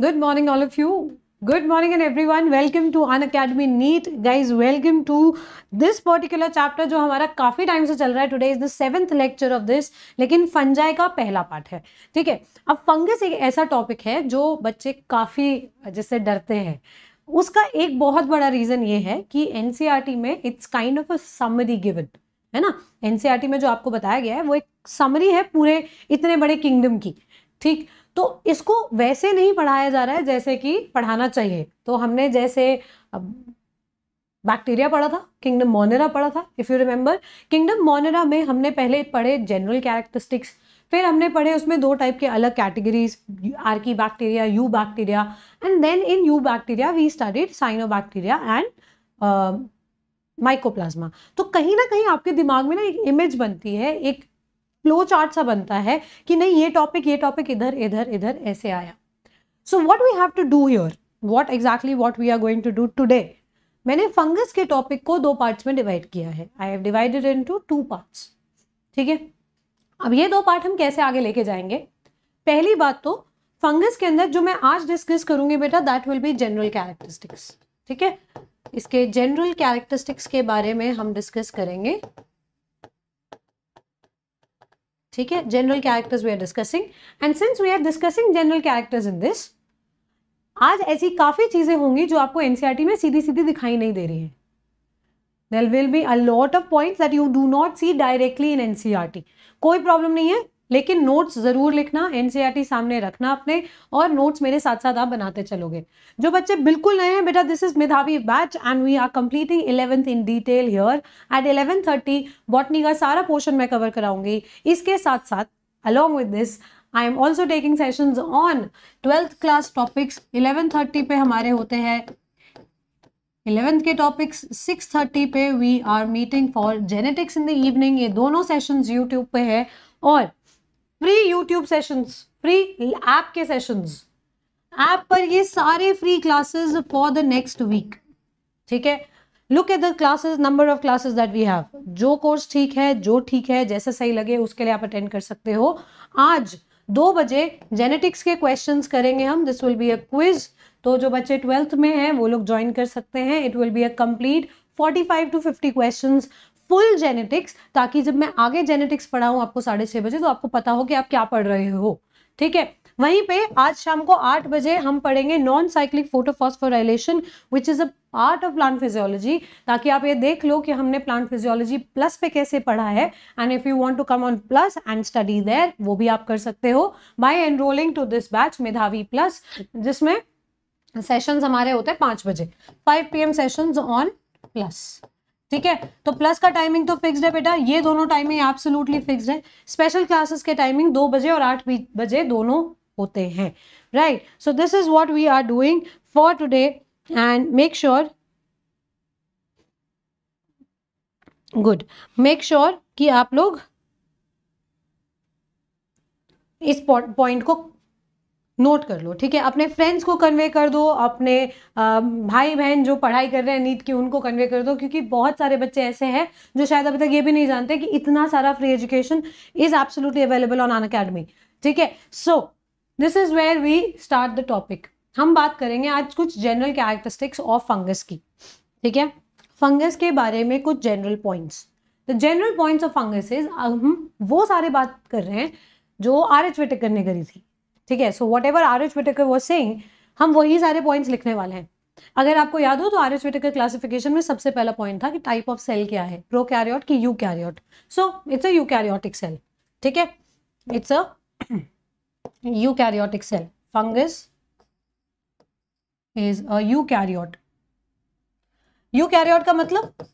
Good morning all of you good morning and everyone welcome to Unacademy NEET guys welcome to this particular chapter जो हमारा काफ़ी time से चल रहा है today is the seventh lecture of this लेकिन fungi का पहला पार्ट है ठीक है अब फंगस एक ऐसा टॉपिक है जो बच्चे काफ़ी जिससे डरते हैं उसका एक बहुत बड़ा रीज़न ये है कि एन e में it's kind of a summary given है ना एन e में जो आपको बताया गया है वो एक समरी है पूरे इतने बड़े किंगडम की ठीक तो इसको वैसे नहीं पढ़ाया जा रहा है जैसे कि पढ़ाना चाहिए तो हमने जैसे बैक्टीरिया पढ़ा था किंगडम मोनेरा पढ़ा था if you remember kingdom Monera में हमने पहले पढ़े जनरल कैरेक्टरिस्टिक्स फिर हमने पढ़े उसमें दो टाइप के अलग categories archaebacteria eubacteria and then in eubacteria we studied cyanobacteria and mycoplasma तो कहीं ना कहीं आपके दिमाग में ना एक इमेज बनती है एक फ्लो चार्ट सा बनता है कि नहीं ये टॉपिक ये टॉपिक इधर इधर इधर ऐसे आया so what we have to do your what exactly what we are going to do today मैंने फंगस के टॉपिक को दो पार्ट्स में डिवाइड किया है I have divided into two parts ठीक है अब ये दो पार्ट हम कैसे आगे लेके जाएंगे पहली बात तो फंगस के अंदर जो मैं आज डिस्कस करूंगी बेटा that will be general characteristics ठीक है इसके जनरल कैरेक्टरिस्टिक्स के बारे में हम डिस्कस करेंगे ठीक है general characters we are discussing and since we are discussing general characters in this आज ऐसी काफ़ी चीज़ें होंगी जो आपको एनसीआरटी e में सीधी सीधी दिखाई नहीं दे रही है there will be a lot of points that you do not see directly in NCERT कोई प्रॉब्लम नहीं है लेकिन नोट्स ज़रूर लिखना एनसीईआरटी e सामने रखना अपने और नोट्स मेरे साथ साथ आप बनाते चलोगे जो बच्चे बिल्कुल नए हैं बेटा this is Medhavi batch and we are completing eleventh in detail here at eleven thirty botany का सारा पोर्शन मैं कवर कराऊंगी इसके साथ साथ along with this I am also taking session on twelfth class topics eleven thirty पे हमारे होते हैं इलेवेंथ के टॉपिक्स सिक्स थर्टी पे we are meeting for genetics in the evening ये दोनों सेशंस यूट्यूब पे है और free YouTube sessions free app के सेशंस ऐप पर ये सारे free classes for the next week ठीक है look at the classes number of classes that we have जो कोर्स ठीक है जो ठीक है जैसे सही लगे उसके लिए आप अटेंड कर सकते हो आज दो बजे जेनेटिक्स के क्वेश्चंस करेंगे हम this will be a quiz तो जो बच्चे ट्वेल्थ में हैं वो लोग ज्वाइन कर सकते हैं it will be a complete 45 to 50 questions full genetics ताकि जब मैं आगे जेनेटिक्स पढ़ाऊँ आपको साढ़े छः बजे तो आपको पता हो कि आप क्या पढ़ रहे हो ठीक है वहीं पे आज शाम को आठ बजे हम पढ़ेंगे non cyclic photophosphorylation which is a part of plant physiology ताकि आप ये देख लो कि हमने प्लांट फिजियोलॉजी प्लस पे कैसे पढ़ा है and if you want to come on plus and study there वो भी आप कर सकते हो by enrolling to this batch Medhavi plus जिसमें सेशन हमारे होते हैं पांच बजे five P M on plus ठीक है तो प्लस का टाइमिंग तो फिक्स है बेटा ये दोनों टाइमिंग एब्सोलूटली फिक्स है स्पेशल क्लासेस के टाइमिंग दो बजे और आठ बजे दोनों होते हैं right so this is what we are doing for today and make sure good make sure कि आप लोग इस पॉइंट को नोट कर लो ठीक है अपने फ्रेंड्स को कन्वे कर दो अपने भाई बहन जो पढ़ाई कर रहे हैं नीट की उनको कन्वे कर दो क्योंकि बहुत सारे बच्चे ऐसे हैं जो शायद अभी तक ये भी नहीं जानते कि इतना सारा free education is absolutely available on Unacademy ठीक है so this is where we start the topic हम बात करेंगे आज कुछ जनरल कैरेक्टरिस्टिक्स ऑफ फंगस की ठीक है फंगस के बारे में कुछ general points the general points of fungus हम वो सारे बात कर रहे हैं जो आर एच वेटेकर ने करी थी ठीक है so whatever R H Whittaker was से हम वही सारे पॉइंट्स लिखने वाले हैं अगर आपको याद हो तो आर एच विटेकर क्लासिफिकेशन में सबसे पहला पॉइंट था कि टाइप ऑफ सेल क्या है प्रो कैरियोट की eukaryote so it's a eukaryotic cell ठीक है it's a eukaryotic cell fungus is a eukaryote eukaryote का मतलब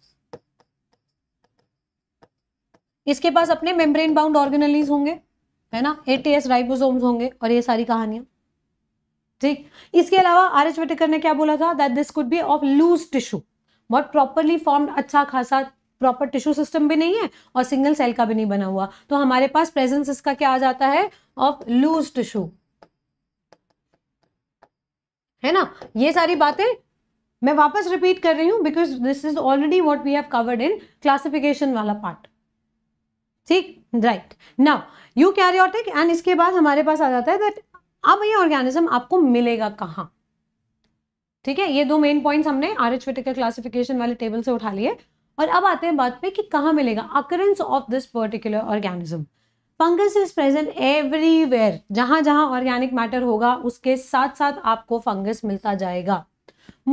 इसके पास अपने मेम्ब्रेन बाउंड ऑर्गेनलीज होंगे है ना एटी एस राइबोसोम्स होंगे और ये सारी कहानियां ठीक इसके अलावा आर एच वेटेकर ने क्या बोला था that this could be of loose tissue बहुत प्रॉपरली फॉर्म्ड अच्छा खासा प्रॉपर टिश्यू सिस्टम भी नहीं है और सिंगल सेल का भी नहीं बना हुआ तो हमारे पास प्रेजेंस इसका क्या आ जाता है ऑफ लूज टिश्यू है ना ये सारी बातें मैं वापस रिपीट कर रही हूँ because this is already what we have covered in classification वाला पार्ट ठीक right now eukaryotic and इसके बाद हमारे पास आ जाता है दैट अब ये ऑर्गेनिज्म आपको मिलेगा कहाँ ठीक है ये दो मेन पॉइंट्स हमने आर एच विटिकल क्लासिफिकेशन वाले टेबल से उठा लिए और अब आते हैं बात पे कि कहाँ मिलेगा occurrence of this particular organism fungus is present everywhere जहां जहां ऑर्गेनिक मैटर होगा उसके साथ साथ आपको फंगस मिलता जाएगा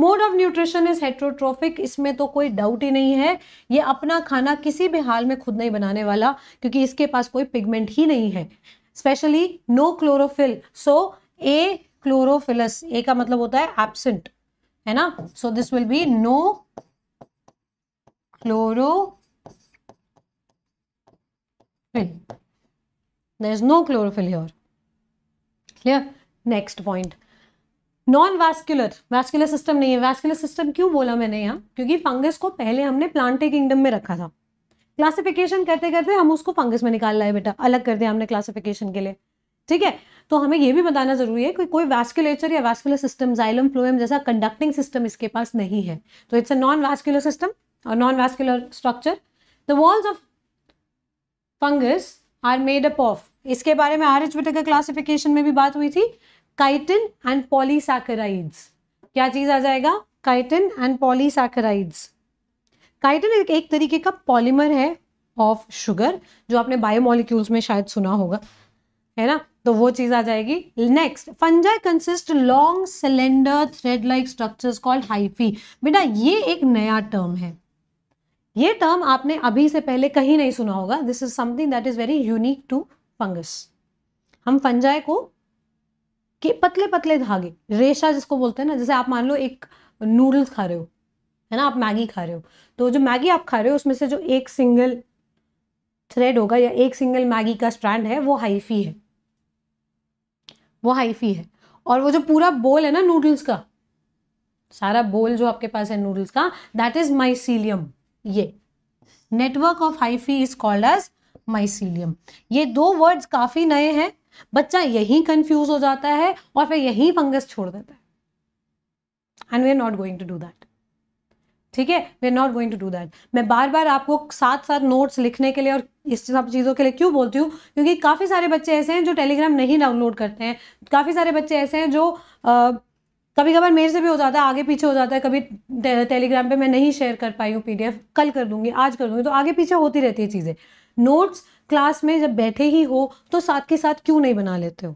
mode of nutrition is heterotrophic इसमें तो कोई डाउट ही नहीं है ये अपना खाना किसी भी हाल में खुद नहीं बनाने वाला क्योंकि इसके पास कोई पिगमेंट ही नहीं है specially no chlorophyll so a chlorophyllous a का मतलब होता है एबसेंट है ना so this will be no chlorophyll there is no chlorophyll your clear next point non vascular vascular system नहीं है वैस्कुलर सिस्टम क्यों बोला मैंने यहाँ क्योंकि फंगस को पहले हमने प्लांटे किंगडम में रखा था क्लासिफिकेशन करते करते हम उसको फंगस में निकाल लाए बेटा अलग कर दिया हमने क्लासिफिकेशन के लिए ठीक है तो हमें यह भी बताना जरूरी है कि कोई वैस्कुलेचर या वैस्कुलर सिस्टम जाइलम फ्लोएम जैसा कंडक्टिंग सिस्टम इसके पास नहीं है तो it's a non vascular system और non vascular structure the walls of fungus are made up of इसके बारे में आर एच बेटा का क्लासिफिकेशन में भी बात हुई थी काइटिन एंड पॉलीसैकेराइड्स क्या चीज आ जाएगा काइटिन एंड पॉलीसैकेराइड्स काइटिन एक तरीके का पॉलीमर है ऑफ शुगर जो आपने बायोमोलिक्यूल्स में शायद सुना होगा है ना तो वो चीज आ जाएगी next fungi consist long cylinder thread like structures called hyphae बेटा ये एक नया टर्म है ये टर्म आपने अभी से पहले कहीं नहीं सुना होगा this is something that is very unique to fungus हम फंजाई को कि पतले पतले धागे रेशा जिसको बोलते हैं ना जैसे आप मान लो एक नूडल्स खा रहे हो है ना आप मैगी खा रहे हो तो जो मैगी आप खा रहे हो उसमें से जो एक सिंगल थ्रेड होगा या एक सिंगल मैगी का स्ट्रैंड है वो हाइफी है वो हाइफी है और वो जो पूरा बोल है ना नूडल्स का सारा बोल जो आपके पास है नूडल्स का दैट इज माइसीलियम ये network of hyphae is called as mycelium ये दो वर्ड्स काफ़ी नए हैं बच्चा यहीं कंफ्यूज हो जाता है और फिर यहीं फंगस छोड़ देता है and we are not going to do that ठीक है we are not going to do that मैं बार बार आपको साथ साथ नोट्स लिखने के लिए और इस सब चीज़ों के लिए क्यों बोलती हूँ क्योंकि काफ़ी सारे बच्चे ऐसे हैं जो टेलीग्राम नहीं डाउनलोड करते हैं काफ़ी सारे बच्चे ऐसे हैं जो आ, कभी कभार मेरे से भी हो जाता है आगे पीछे हो जाता है कभी टे, टेलीग्राम पे मैं नहीं शेयर कर पाई हूँ पीडीएफ कल कर दूंगी आज कर दूंगी तो आगे पीछे होती रहती है चीज़ें नोट्स क्लास में जब बैठे ही हो तो साथ के साथ क्यों नहीं बना लेते हो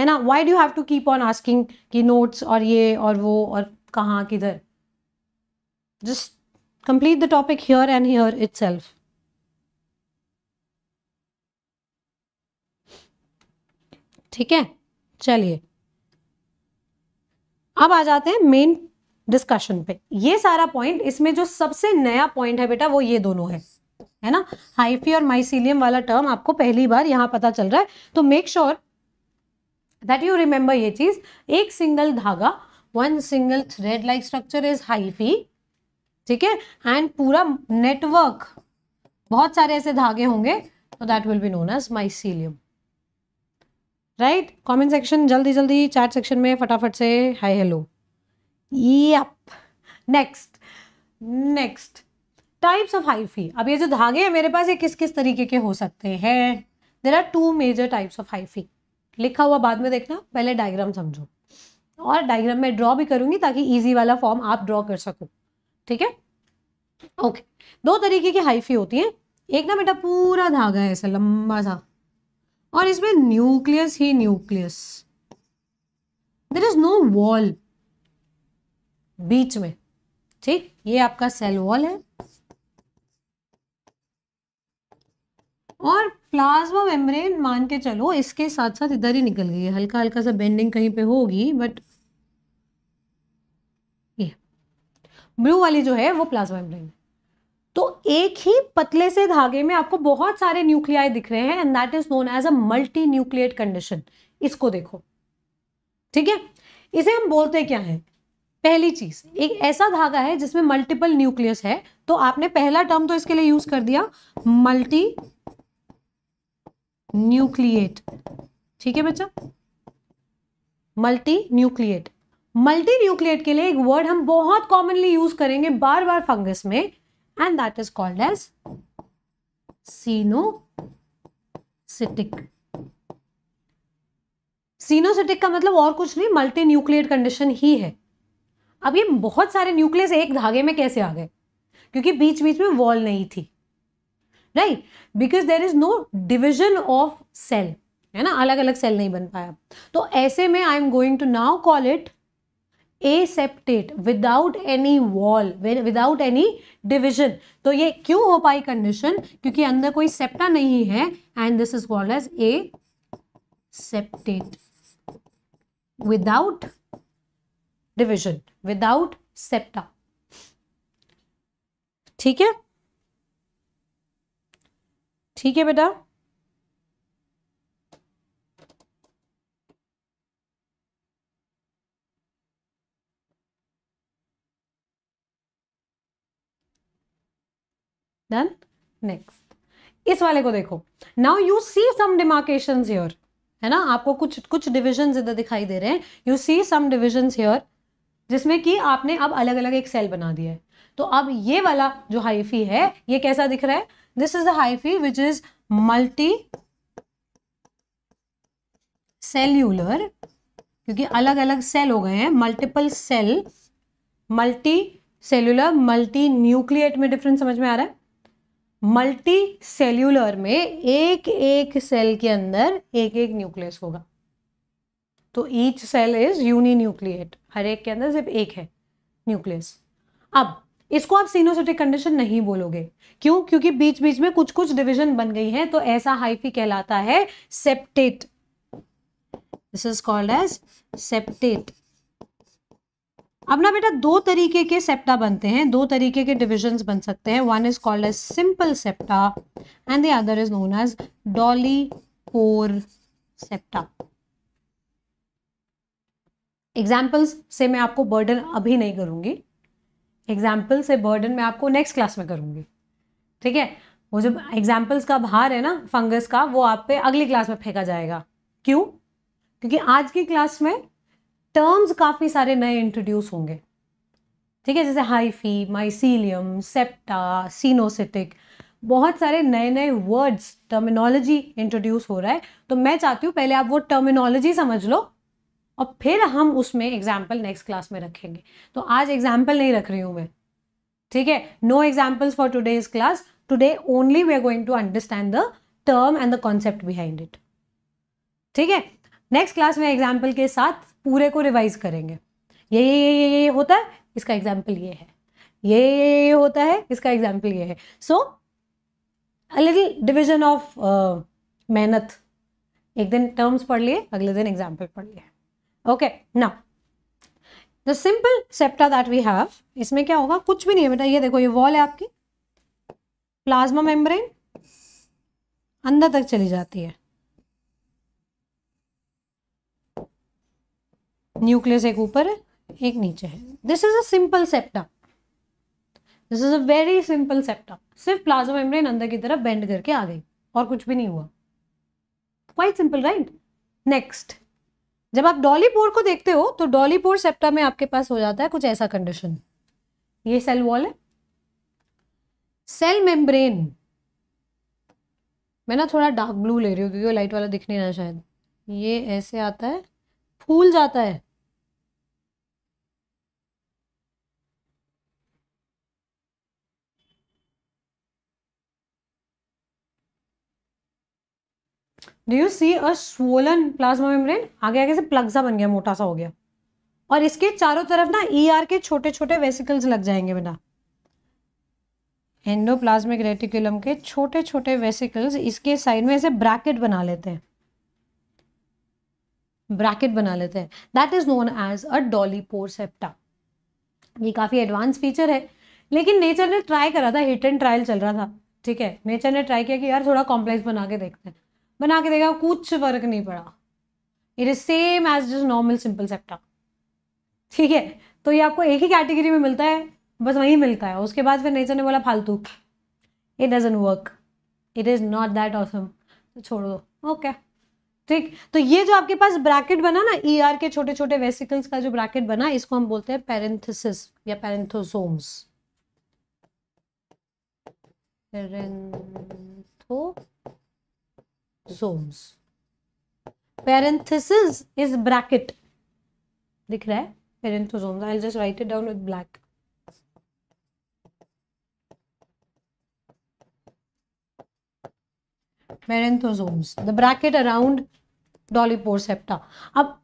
है ना why do have to keep on asking कि नोट्स और ये और वो और कहाँ किधर just complete the topic here and here itself ठीक है चलिए अब आ जाते हैं मेन डिस्कशन पे ये सारा पॉइंट इसमें जो सबसे नया पॉइंट है बेटा वो ये दोनों है है ना हाइफी और माइसिलियम वाला टर्म आपको पहली बार यहाँ पता चल रहा है तो make sure that you remember ये चीज एक सिंगल धागा one single thread like structure is hyphae ठीक है एंड पूरा नेटवर्क बहुत सारे ऐसे धागे होंगे तो that will be known as mycelium right comment section जल्दी जल्दी चैट सेक्शन में फटाफट से हाय हेलो ये next next types of hyphae अब ये जो धागे हैं मेरे पास ये किस किस तरीके के हो सकते हैं there are two major types of hyphae लिखा हुआ बाद में देखना पहले डायग्राम समझो और डायग्राम मैं ड्रॉ भी करूंगी ताकि ईजी वाला फॉर्म आप ड्रॉ कर सको ठीक है ओके दो तरीके की हाइफी होती है एक ना बेटा पूरा धागा है ऐसा लंबा सा और इसमें न्यूक्लियस ही nucleus there is no wall बीच में ठीक ये आपका सेल वॉल है और प्लाज्मा मेम्ब्रेन मान के चलो इसके साथ साथ इधर ही निकल गई है हल्का हल्का सा बेंडिंग कहीं पे होगी बट ये ब्लू वाली जो है वो प्लाज्मा मेम्ब्रेन तो एक ही पतले से धागे में आपको बहुत सारे न्यूक्लियाई दिख रहे हैं and that is known as a multi nucleate condition इसको देखो ठीक है इसे हम बोलते क्या है पहली चीज एक ऐसा धागा है जिसमें मल्टीपल न्यूक्लियस है तो आपने पहला टर्म तो इसके लिए यूज कर दिया मल्टी न्यूक्लिएट ठीक है बच्चा मल्टी न्यूक्लिएट मल्टी न्यूक्लिएट के लिए एक वर्ड हम बहुत कॉमनली यूज करेंगे बार बार फंगस में and that is called as coenocytic coenocytic का मतलब और कुछ नहीं मल्टी न्यूक्लिएट कंडीशन ही है अब ये बहुत सारे न्यूक्लियस एक धागे में कैसे आ गए क्योंकि बीच बीच में वॉल नहीं थी right because there is no division of cell है ना अलग अलग सेल नहीं बन पाया तो ऐसे में I am going to now call it a septate without any wall without any division तो ये क्यों हो पाई कंडीशन क्योंकि अंदर कोई सेप्टा नहीं है and this is called as a septate without division without septa ठीक है ठीक है बेटा डन नेक्स्ट इस वाले को देखो now you see some demarcation here है ना आपको कुछ कुछ डिविजन इधर दिखाई दे रहे हैं you see some division here जिसमें कि आपने अब अलग अलग एक सेल बना दिया है तो अब ये वाला जो हाइफी है ये कैसा दिख रहा है This is the hyphae which is cellular क्योंकि अलग अलग सेल हो गए हैं multiple cell multi cellular multi nucleate में डिफरेंस समझ में आ रहा है मल्टी सेल्यूलर में एक एक सेल के अंदर एक एक न्यूक्लियस होगा तो each cell is uni nucleate हर एक के अंदर सिर्फ एक है न्यूक्लियस अब इसको आप सीनोसिटिक कंडीशन नहीं बोलोगे क्यों क्योंकि बीच बीच में कुछ कुछ डिविजन बन गई है तो ऐसा हाइफी कहलाता है septate this is called as septate अब ना बेटा दो तरीके के सेप्टा बनते हैं दो तरीके के डिविजन बन सकते हैं one is called as simple septa and the other is known as dolipore septa examples से मैं आपको बर्डन अभी नहीं करूंगी एग्जाम्पल से बर्डन मैं आपको नेक्स्ट क्लास में करूँगी ठीक है वो जो एग्जाम्पल्स का भार है ना फंगस का वो आप पे अगली क्लास में फेंका जाएगा क्यों क्योंकि आज की क्लास में टर्म्स काफ़ी सारे नए इंट्रोड्यूस होंगे ठीक है जैसे हाइफी माइसीलियम सेप्टा सीनोसिटिक बहुत सारे नए नए वर्ड्स टर्मिनोलॉजी इंट्रोड्यूस हो रहा है तो मैं चाहती हूँ पहले आप वो टर्मिनोलॉजी समझ लो और फिर हम उसमें एग्जाम्पल नेक्स्ट क्लास में रखेंगे तो आज एग्जाम्पल नहीं रख रही हूँ मैं ठीक है no examples for today's class today only we are going to understand the term and the concept behind it ठीक है नेक्स्ट क्लास में एग्जाम्पल के साथ पूरे को रिवाइज करेंगे ये ये ये ये ये होता है इसका एग्जाम्पल ये है ये ये ये होता है इसका एग्जाम्पल ये है so a little division of मेहनत एक दिन टर्म्स पढ़ लिए अगले दिन एग्जाम्पल पढ़ लिए okay now the simple septa that we have isme kya hoga kuch bhi nahi hai beta ye dekho ye wall hai aapki plasma membrane andar tak chali jati hai nucleus एक ऊपर है एक नीचे है this is a simple septa this is a very simple septa सिर्फ plasma membrane अंदर की तरफ बेंड करके आ गई और कुछ भी नहीं हुआ क्वाइट सिंपल राइट नेक्स्ट जब आप डॉली पोर को देखते हो तो डॉली पोर सेप्टा में आपके पास हो जाता है कुछ ऐसा कंडीशन ये सेल वॉल है सेल मेम्ब्रेन मैं ना थोड़ा डार्क ब्लू ले रही हूँ क्योंकि वो लाइट वाला दिख नहीं रहा शायद ये ऐसे आता है फूल जाता है do you see a swollen plasma membrane आगे आगे से प्लग्जा बन गया मोटा सा हो गया और इसके चारों तरफ ना ई e ER के छोटे छोटे वेसिकल्स लग जाएंगे बेटा एंडोप्लाज्मिक रेटिकुलम के छोटे छोटे वेसिकल्स इसके साइड में ऐसे ब्रैकेट बना लेते हैं ब्रैकेट बना लेते हैं that is known as a doli pore septa ये काफ़ी एडवांस फीचर है लेकिन नेचर ने ट्राई करा था हिट एंड ट्रायल चल रहा था ठीक है नेचर ने ट्राई किया कि यार थोड़ा कॉम्प्लेक्स बना के देखते हैं बना के देखा कुछ फर्क नहीं पड़ा it is same as just normal simple septa ठीक है तो ये आपको एक ही कैटेगरी में मिलता है बस वही मिलता है उसके बाद फिर नेचर ने बोला फालतू it doesn't work it is not that awesome छोड़ दो ओके okay. ठीक तो ये जो आपके पास ब्रैकेट बना ना ई e ER के छोटे छोटे वेसिकल्स का जो ब्रैकेट बना इसको हम बोलते हैं पेरेंथिस या parenthosomes parenthosomes parenthesis is bracket दिख रहा है parenthosomes I just write it down with black parenthosomes the bracket around dolipore septa अब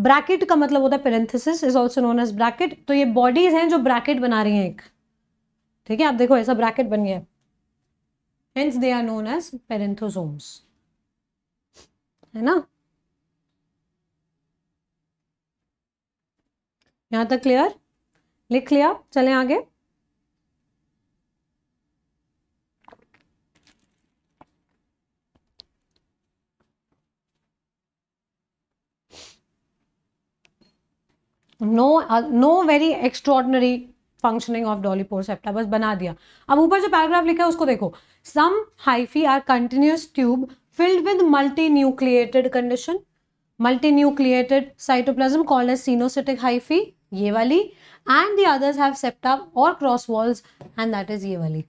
ब्रैकेट का मतलब होता है parenthesis is also known as bracket तो ये बॉडीज हैं जो ब्रैकेट बना रही हैं एक ठीक है आप देखो ऐसा ब्रैकेट बन गया है hence they are known as parenthosomes है ना यहां तक क्लियर लिख लिया चलें आगे no no very extraordinary functioning of septa बस बना दिया अब ऊपर जो पैराग्राफ लिखा है उसको देखो some hyphae are continuous tube filled with multinucleated condition multinucleated cytoplasm called as cenocytic hyphae ye wali and the others have septa or cross walls and that is ye wali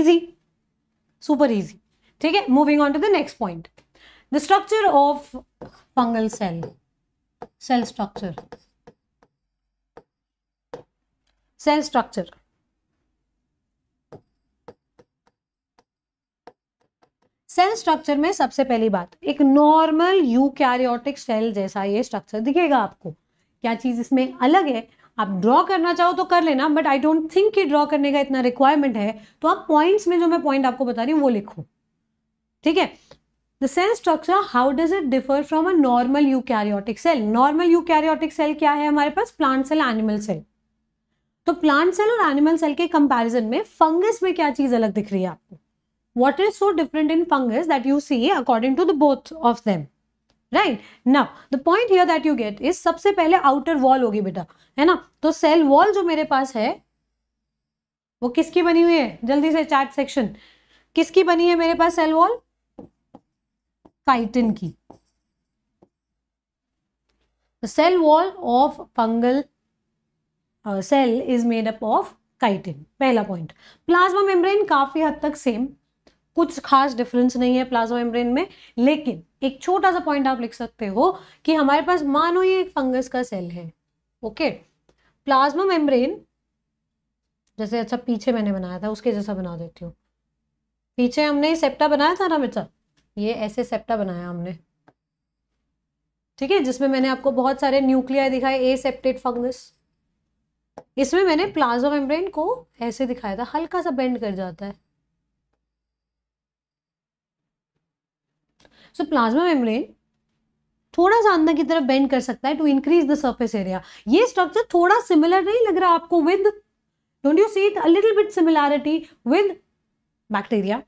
easy super easy ठीक है on to the next point, the structure of fungal cell, cell structure, cell structure. Cell structure में सबसे पहली बात एक normal eukaryotic cell जैसा ये structure दिखेगा आपको क्या चीज़ इसमें अलग है आप ड्रॉ करना चाहो तो कर लेना बट आई डोंट थिंक कि ड्रॉ करने का इतना रिक्वायरमेंट है तो आप पॉइंट्स में जो मैं पॉइंट आपको बता रही हूँ वो लिखो ठीक है the cell structure how does it differ from a normal eukaryotic cell normal eukaryotic cell क्या है हमारे पास प्लांट सेल एनिमल सेल तो प्लांट सेल और एनिमल सेल के कंपैरिजन में फंगस में क्या चीज़ अलग दिख रही है आपको what is so different in fungus that you see according to the both of them right now the point here that you get is सबसे पहले आउटर वॉल होगी बेटा है ना तो सेल वॉल जो मेरे पास है वो किसकी बनी हुई है जल्दी से चार्ट सेक्शन किसकी बनी है मेरे पास सेल वॉल काइटिन की cell wall of fungal cell is made up of chitin पहला पॉइंट प्लाज्मा मेम्ब्रेन काफी हद तक सेम कुछ खास डिफरेंस नहीं है प्लाज्मा मेम्ब्रेन में लेकिन एक छोटा सा पॉइंट आप लिख सकते हो कि हमारे पास मानो ये एक फंगस का सेल है ओके प्लाज्मा मेम्ब्रेन जैसे अच्छा पीछे मैंने बनाया था उसके जैसा बना देती हूँ पीछे हमने सेप्टा बनाया था ना मिर्चा ये ऐसे सेप्टा बनाया हमने ठीक है जिसमें मैंने आपको बहुत सारे न्यूक्लिया दिखाए ए सेप्टेड फंगस इसमें मैंने प्लाज्मा मेम्ब्रेन को ऐसे दिखाया था हल्का सा बेंड कर जाता है सो प्लाज्मा मेम्ब्रेन थोड़ा सा अंदर की तरफ बेंड कर सकता है to increase the surface area ये स्ट्रक्चर थोड़ा सिमिलर नहीं लग रहा आपको with don't you see it a little bit similarity with bacteria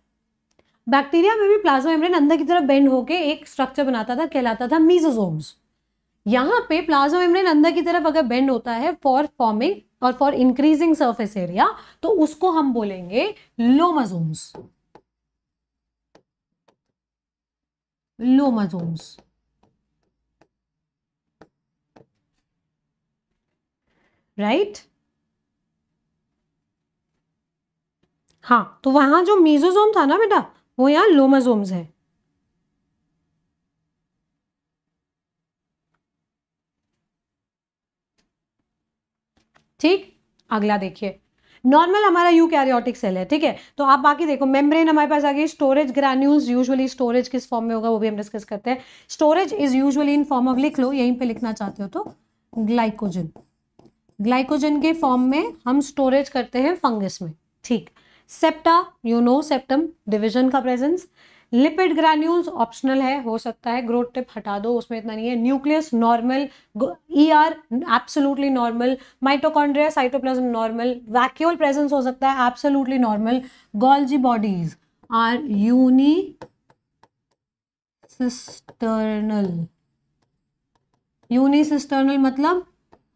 bacteria में भी प्लाज्मा मेम्ब्रेन अंदर की तरफ बेंड होके एक स्ट्रक्चर बनाता था कहलाता था मीजोजोम्स यहाँ पे प्लाज्मा मेम्ब्रेन अंदर की तरफ अगर बेंड होता है फॉर फॉर्मिंग और फॉर इंक्रीजिंग सरफेस एरिया तो उसको हम बोलेंगे लोमाजोम्स लोमाजोम्स राइट right? हाँ तो वहां जो मीजोजोम था ना बेटा वो यहां लोमाजोम्स है ठीक अगला देखिए नॉर्मल हमारा यू कैरियोटिक सेल है ठीक है तो आप बाकी देखो मेम्ब्रेन हमारे पास आ गई स्टोरेज ग्रैन्यूल्स यूजुअली स्टोरेज किस फॉर्म में होगा वो भी हम डिस्कस करते हैं storage is usually in form of लिख लो यहीं पे लिखना चाहते हो तो ग्लाइकोजन ग्लाइकोजन के फॉर्म में हम स्टोरेज करते हैं फंगस में ठीक septa you know septum division का प्रेजेंस लिपिड ग्रैन्यूल्स ऑप्शनल है हो सकता है ग्रोथ टिप हटा दो उसमें इतना नहीं है nucleus normal E R absolutely normal mitochondria cytoplasm normal vacuole presence हो सकता है absolutely normal Golgi bodies are uni cisternal uni cisternal मतलब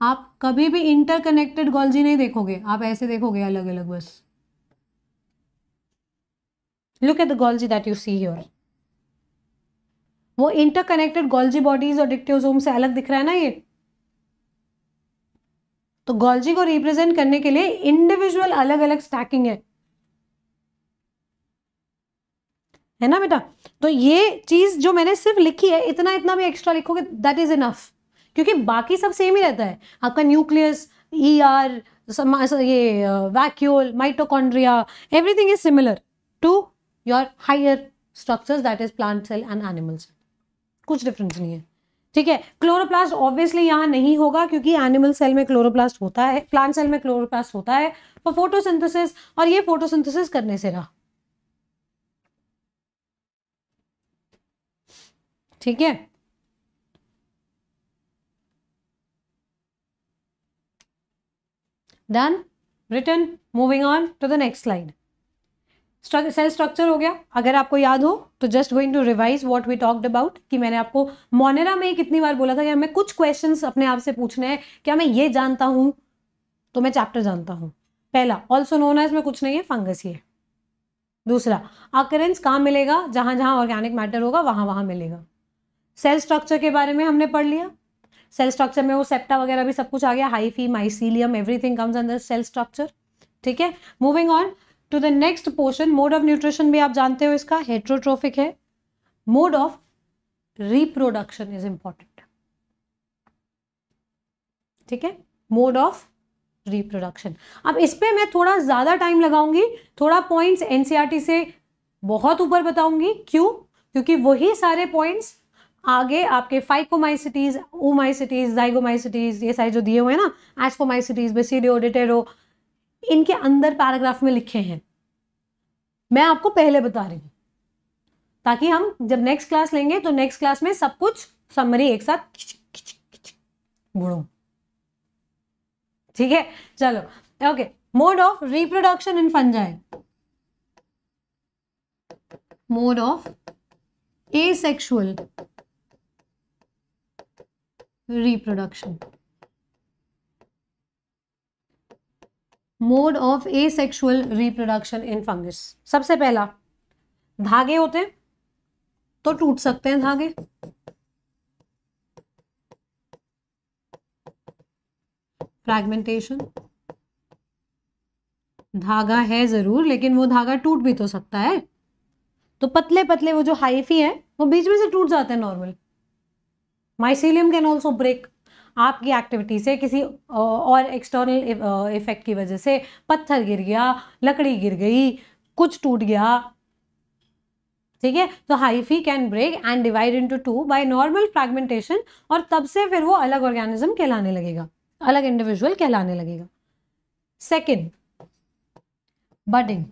आप कभी भी इंटरकनेक्टेड गोल्जी नहीं देखोगे आप ऐसे देखोगे अलग अलग बस look at the Golgi that you see your वो इंटरकनेक्टेड गोल्जी बॉडीज और डिक्टोजोम से अलग दिख रहा है ना ये तो गोल्जी को रिप्रेजेंट करने के लिए इंडिविजुअल अलग अलग स्टैकिंग है है ना बेटा तो ये चीज जो मैंने सिर्फ लिखी है इतना इतना भी एक्स्ट्रा लिखोगे दैट इज इनफ क्योंकि बाकी सब सेम ही रहता है आपका न्यूक्लियस ई आर ये vacuole mitochondria everything is similar to your higher structures that is plant cell and animal cell कुछ डिफरेंस नहीं है ठीक है क्लोरोप्लास्ट ऑब्वियसली यहाँ नहीं होगा क्योंकि एनिमल सेल में क्लोरोप्लास्ट होता है प्लांट सेल में क्लोरोप्लास्ट होता है पर तो फोटोसिंथेसिस और ये फोटोसिंथेसिस करने से रहा ठीक है done return moving on to the next slide cell structure हो गया अगर आपको याद हो तो just going to revise what we talked about कि मैंने आपको मोनेरा में कितनी बार बोला था कि हमें कुछ क्वेश्चंस अपने आप से पूछने हैं क्या हाँ, मैं ये जानता हूँ तो मैं चैप्टर जानता हूँ पहला ऑल्सो नोन है इसमें कुछ नहीं है फंगस ही है दूसरा अकरेंस कहाँ मिलेगा जहाँ जहाँ ऑर्गेनिक मैटर होगा वहाँ वहाँ मिलेगा सेल स्ट्रक्चर के बारे में हमने पढ़ लिया सेल स्ट्रक्चर में वो सेप्टा वगैरह भी सब कुछ आ गया हाइफी माइसीलियम एवरीथिंग कम्स अंदर सेल स्ट्रक्चर ठीक है moving on to the next portion mode of nutrition भी आप जानते हो इसका हेट्रोट्रोफिक है mode of reproduction is important ठीक है मोड ऑफ रिप्रोडक्शन अब इस पर मैं थोड़ा ज़्यादा टाइम लगाऊंगी थोड़ा पॉइंट्स एनसीआरटी e से बहुत ऊपर बताऊंगी क्यों क्योंकि वही सारे पॉइंट्स आगे आपके फाइकोमाइसिटीज ओमाइसिटीज जाइगोमाइसिटीज ये सारे जो दिए हुए हैं ना एस्कोमाइसिटीज बेसिडियो डिटेरो इनके अंदर पैराग्राफ में लिखे हैं मैं आपको पहले बता रही हूं ताकि हम जब नेक्स्ट क्लास लेंगे तो नेक्स्ट क्लास में सब कुछ समरी एक साथ बुढ़ो ठीक है चलो okay mode of reproduction in fungi mode of sexual reproduction mode of asexual reproduction in fungus सबसे पहला धागे होते हैं तो टूट सकते हैं धागे फ्रैगमेंटेशन धागा है जरूर लेकिन वो धागा टूट भी तो सकता है तो पतले पतले वो जो हाइफी है वो बीच में से टूट जाते हैं normal mycelium can also break आपकी एक्टिविटी से किसी और एक्सटर्नल इफेक्ट की वजह से पत्थर गिर गया लकड़ी गिर गई कुछ टूट गया ठीक है तो hyphae can break and divide into two by normal fragmentation और तब से फिर वो अलग ऑर्गेनिज्म कहलाने लगेगा अलग इंडिविजुअल कहलाने लगेगा सेकेंड बडिंग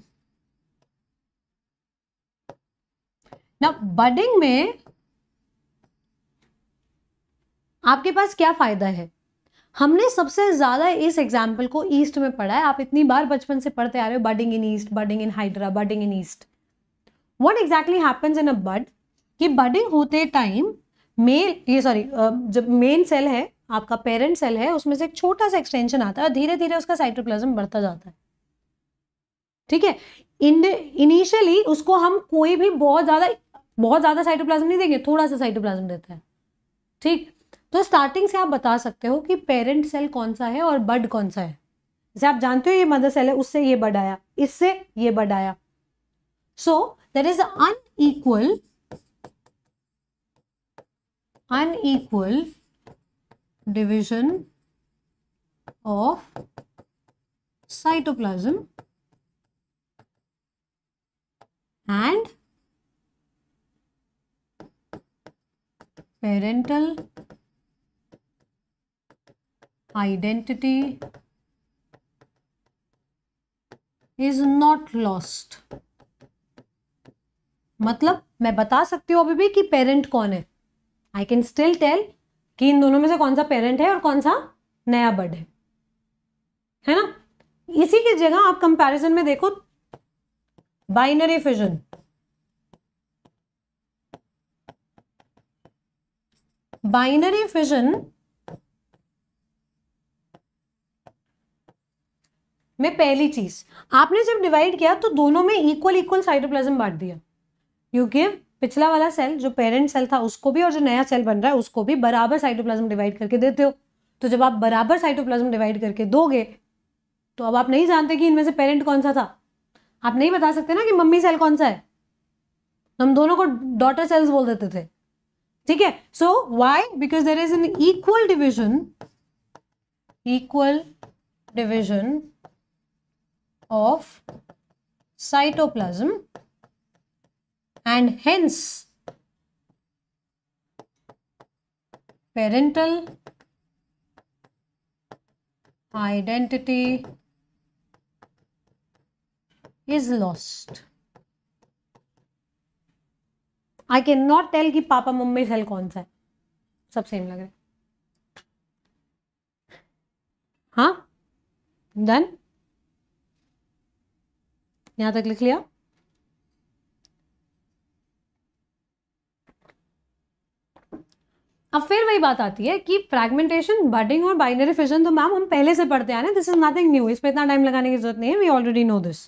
बडिंग में आपके पास क्या फ़ायदा है हमने सबसे ज़्यादा इस एग्जाम्पल को ईस्ट में पढ़ा है आप इतनी बार बचपन से पढ़ते आ रहे हो budding in yeast budding in hydra budding in yeast what exactly happens in a bud कि बडिंग होते टाइम मेल ये सॉरी जब मेन सेल है आपका पेरेंट सेल है उसमें से एक छोटा सा एक्सटेंशन आता है और धीरे धीरे उसका साइटोप्लाज्म बढ़ता जाता है ठीक है इनिशियली उसको हम कोई भी बहुत ज़्यादा बहुत ज़्यादा साइटोप्लाज्म नहीं देंगे थोड़ा सा साइटोप्लाज्म देते हैं ठीक तो स्टार्टिंग से आप बता सकते हो कि पेरेंट सेल कौन सा है और बर्ड कौन सा है जैसे आप जानते हो ये मदर सेल है उससे ये बड आया इससे ये बड आया so there is unequal unequal division of cytoplasm and parental identity is not lost मतलब मैं बता सकती हूँ अभी भी कि पेरेंट कौन है आई कैन स्टिल टेल कि इन दोनों में से कौन सा पेरेंट है और कौन सा नया बर्ड है है ना इसी की जगह आप कंपैरिजन में देखो बाइनरी फिजन बाइनरी फिजन में पहली चीज आपने जब डिवाइड किया तो दोनों में इक्वल इक्वल साइटोप्लाज्म बांट दिया यू गिव पिछला वाला सेल जो पेरेंट सेल था उसको भी और जो नया सेल बन रहा है उसको भी बराबर साइटोप्लाज्म डिवाइड करके देते हो तो जब आप बराबर साइटोप्लाज्म डिवाइड करके दोगे तो अब आप नहीं जानते कि इनमें से पेरेंट कौन सा था आप नहीं बता सकते ना कि मम्मी सेल कौन सा है हम दोनों को डॉटर सेल्स बोल देते थे ठीक है so why because there is an equal division equal division of cytoplasm and hence parental identity is lost. i cannot tell ki papa mummy cell kaun sa hai sab same lag raha hai ha huh? done यहाँ तक लिख लिया अब फिर वही बात आती है कि फ्रेगमेंटेशन बडिंग और बाइनरी फिजन तो मैम हम पहले से पढ़ते आ रहे हैं दिस इज नथिंग न्यू इस पर इतना टाइम लगाने की जरूरत नहीं है वी ऑलरेडी नो दिस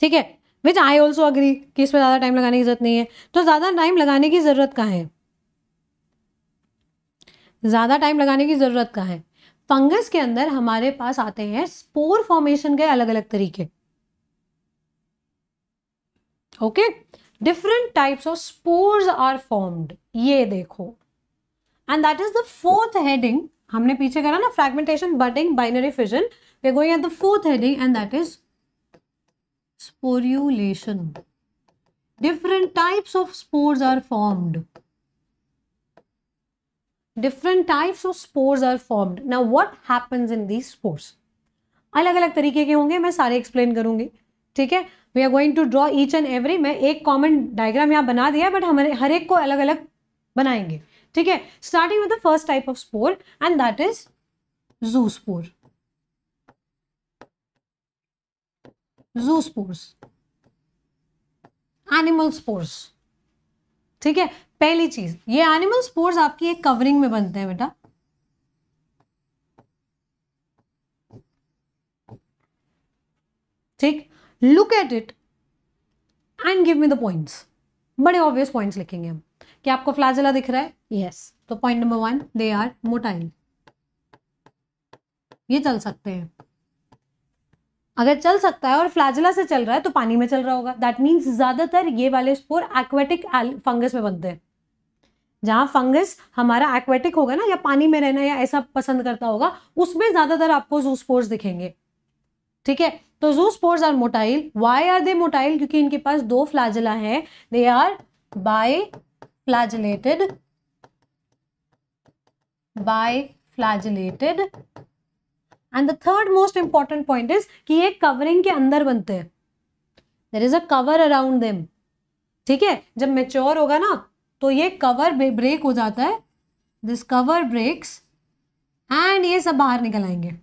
ठीक है विच आई ऑल्सो अग्री कि इस इसमें ज़्यादा टाइम लगाने की जरूरत नहीं है तो ज़्यादा टाइम लगाने की ज़रूरत कहाँ है ज़्यादा टाइम लगाने की ज़रूरत कहाँ है फंगस के अंदर हमारे पास आते हैं स्पोर फॉर्मेशन के अलग अलग तरीके okay different types of spores are formed ये देखो and that is the fourth heading हमने पीछे करा ना fragmentation budding binary fission we going at the fourth heading and that is sporulation different types of spores are formed different types of spores are formed now what happens in these spores अलग अलग तरीके के होंगे मैं सारे explain करूंगी ठीक है we are going to draw each and every मैं एक कॉमन डायग्राम यहाँ बना दिया बट हमारे हर एक को अलग अलग बनाएंगे ठीक है starting with the first type of spore and that is zoospore zoospores animal spores ठीक है पहली चीज ये एनिमल स्पोर्स आपकी एक कवरिंग में बनते हैं बेटा ठीक look at it and give me the points बड़े ऑब्वियस पॉइंट्स लिखेंगे हम क्या आपको फ्लाजिला दिख रहा है यस तो point number one they are motile ये चल सकते हैं अगर चल सकता है और फ्लाजिला से चल रहा है तो पानी में चल रहा होगा दैट मीन्स ज्यादातर ये वाले स्पोर एक्वेटिक फंगस में बनते हैं जहां फंगस हमारा एक्वेटिक होगा ना या पानी में रहना या ऐसा पसंद करता होगा उसमें ज्यादातर आपको जू स्पोर्स दिखेंगे ठीक है तो zoospores are motile why are they motile क्योंकि इनके पास दो फ्लाजिला है they are biflagellated biflagellated and the third most important point is कि ये कवरिंग के अंदर बनते हैं there is a cover around them ठीक है जब मेच्योर होगा ना तो ये कवर ब्रेक हो जाता है दिस कवर ब्रेक्स एंड ये सब बाहर निकल आएंगे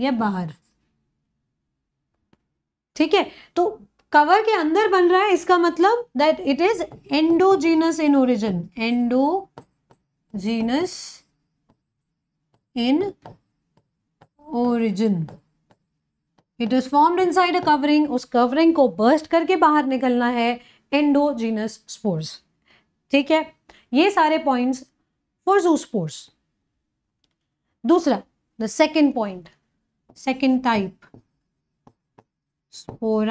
ये बाहर ठीक है तो कवर के अंदर बन रहा है इसका मतलब that it is endogenous in origin endogenous in origin it is formed inside a covering उस कवरिंग को बर्स्ट करके बाहर निकलना है एंडोजीनस स्पोर्स ठीक है ये सारे पॉइंट्स फॉर जू स्पोर्स दूसरा the second point second type spores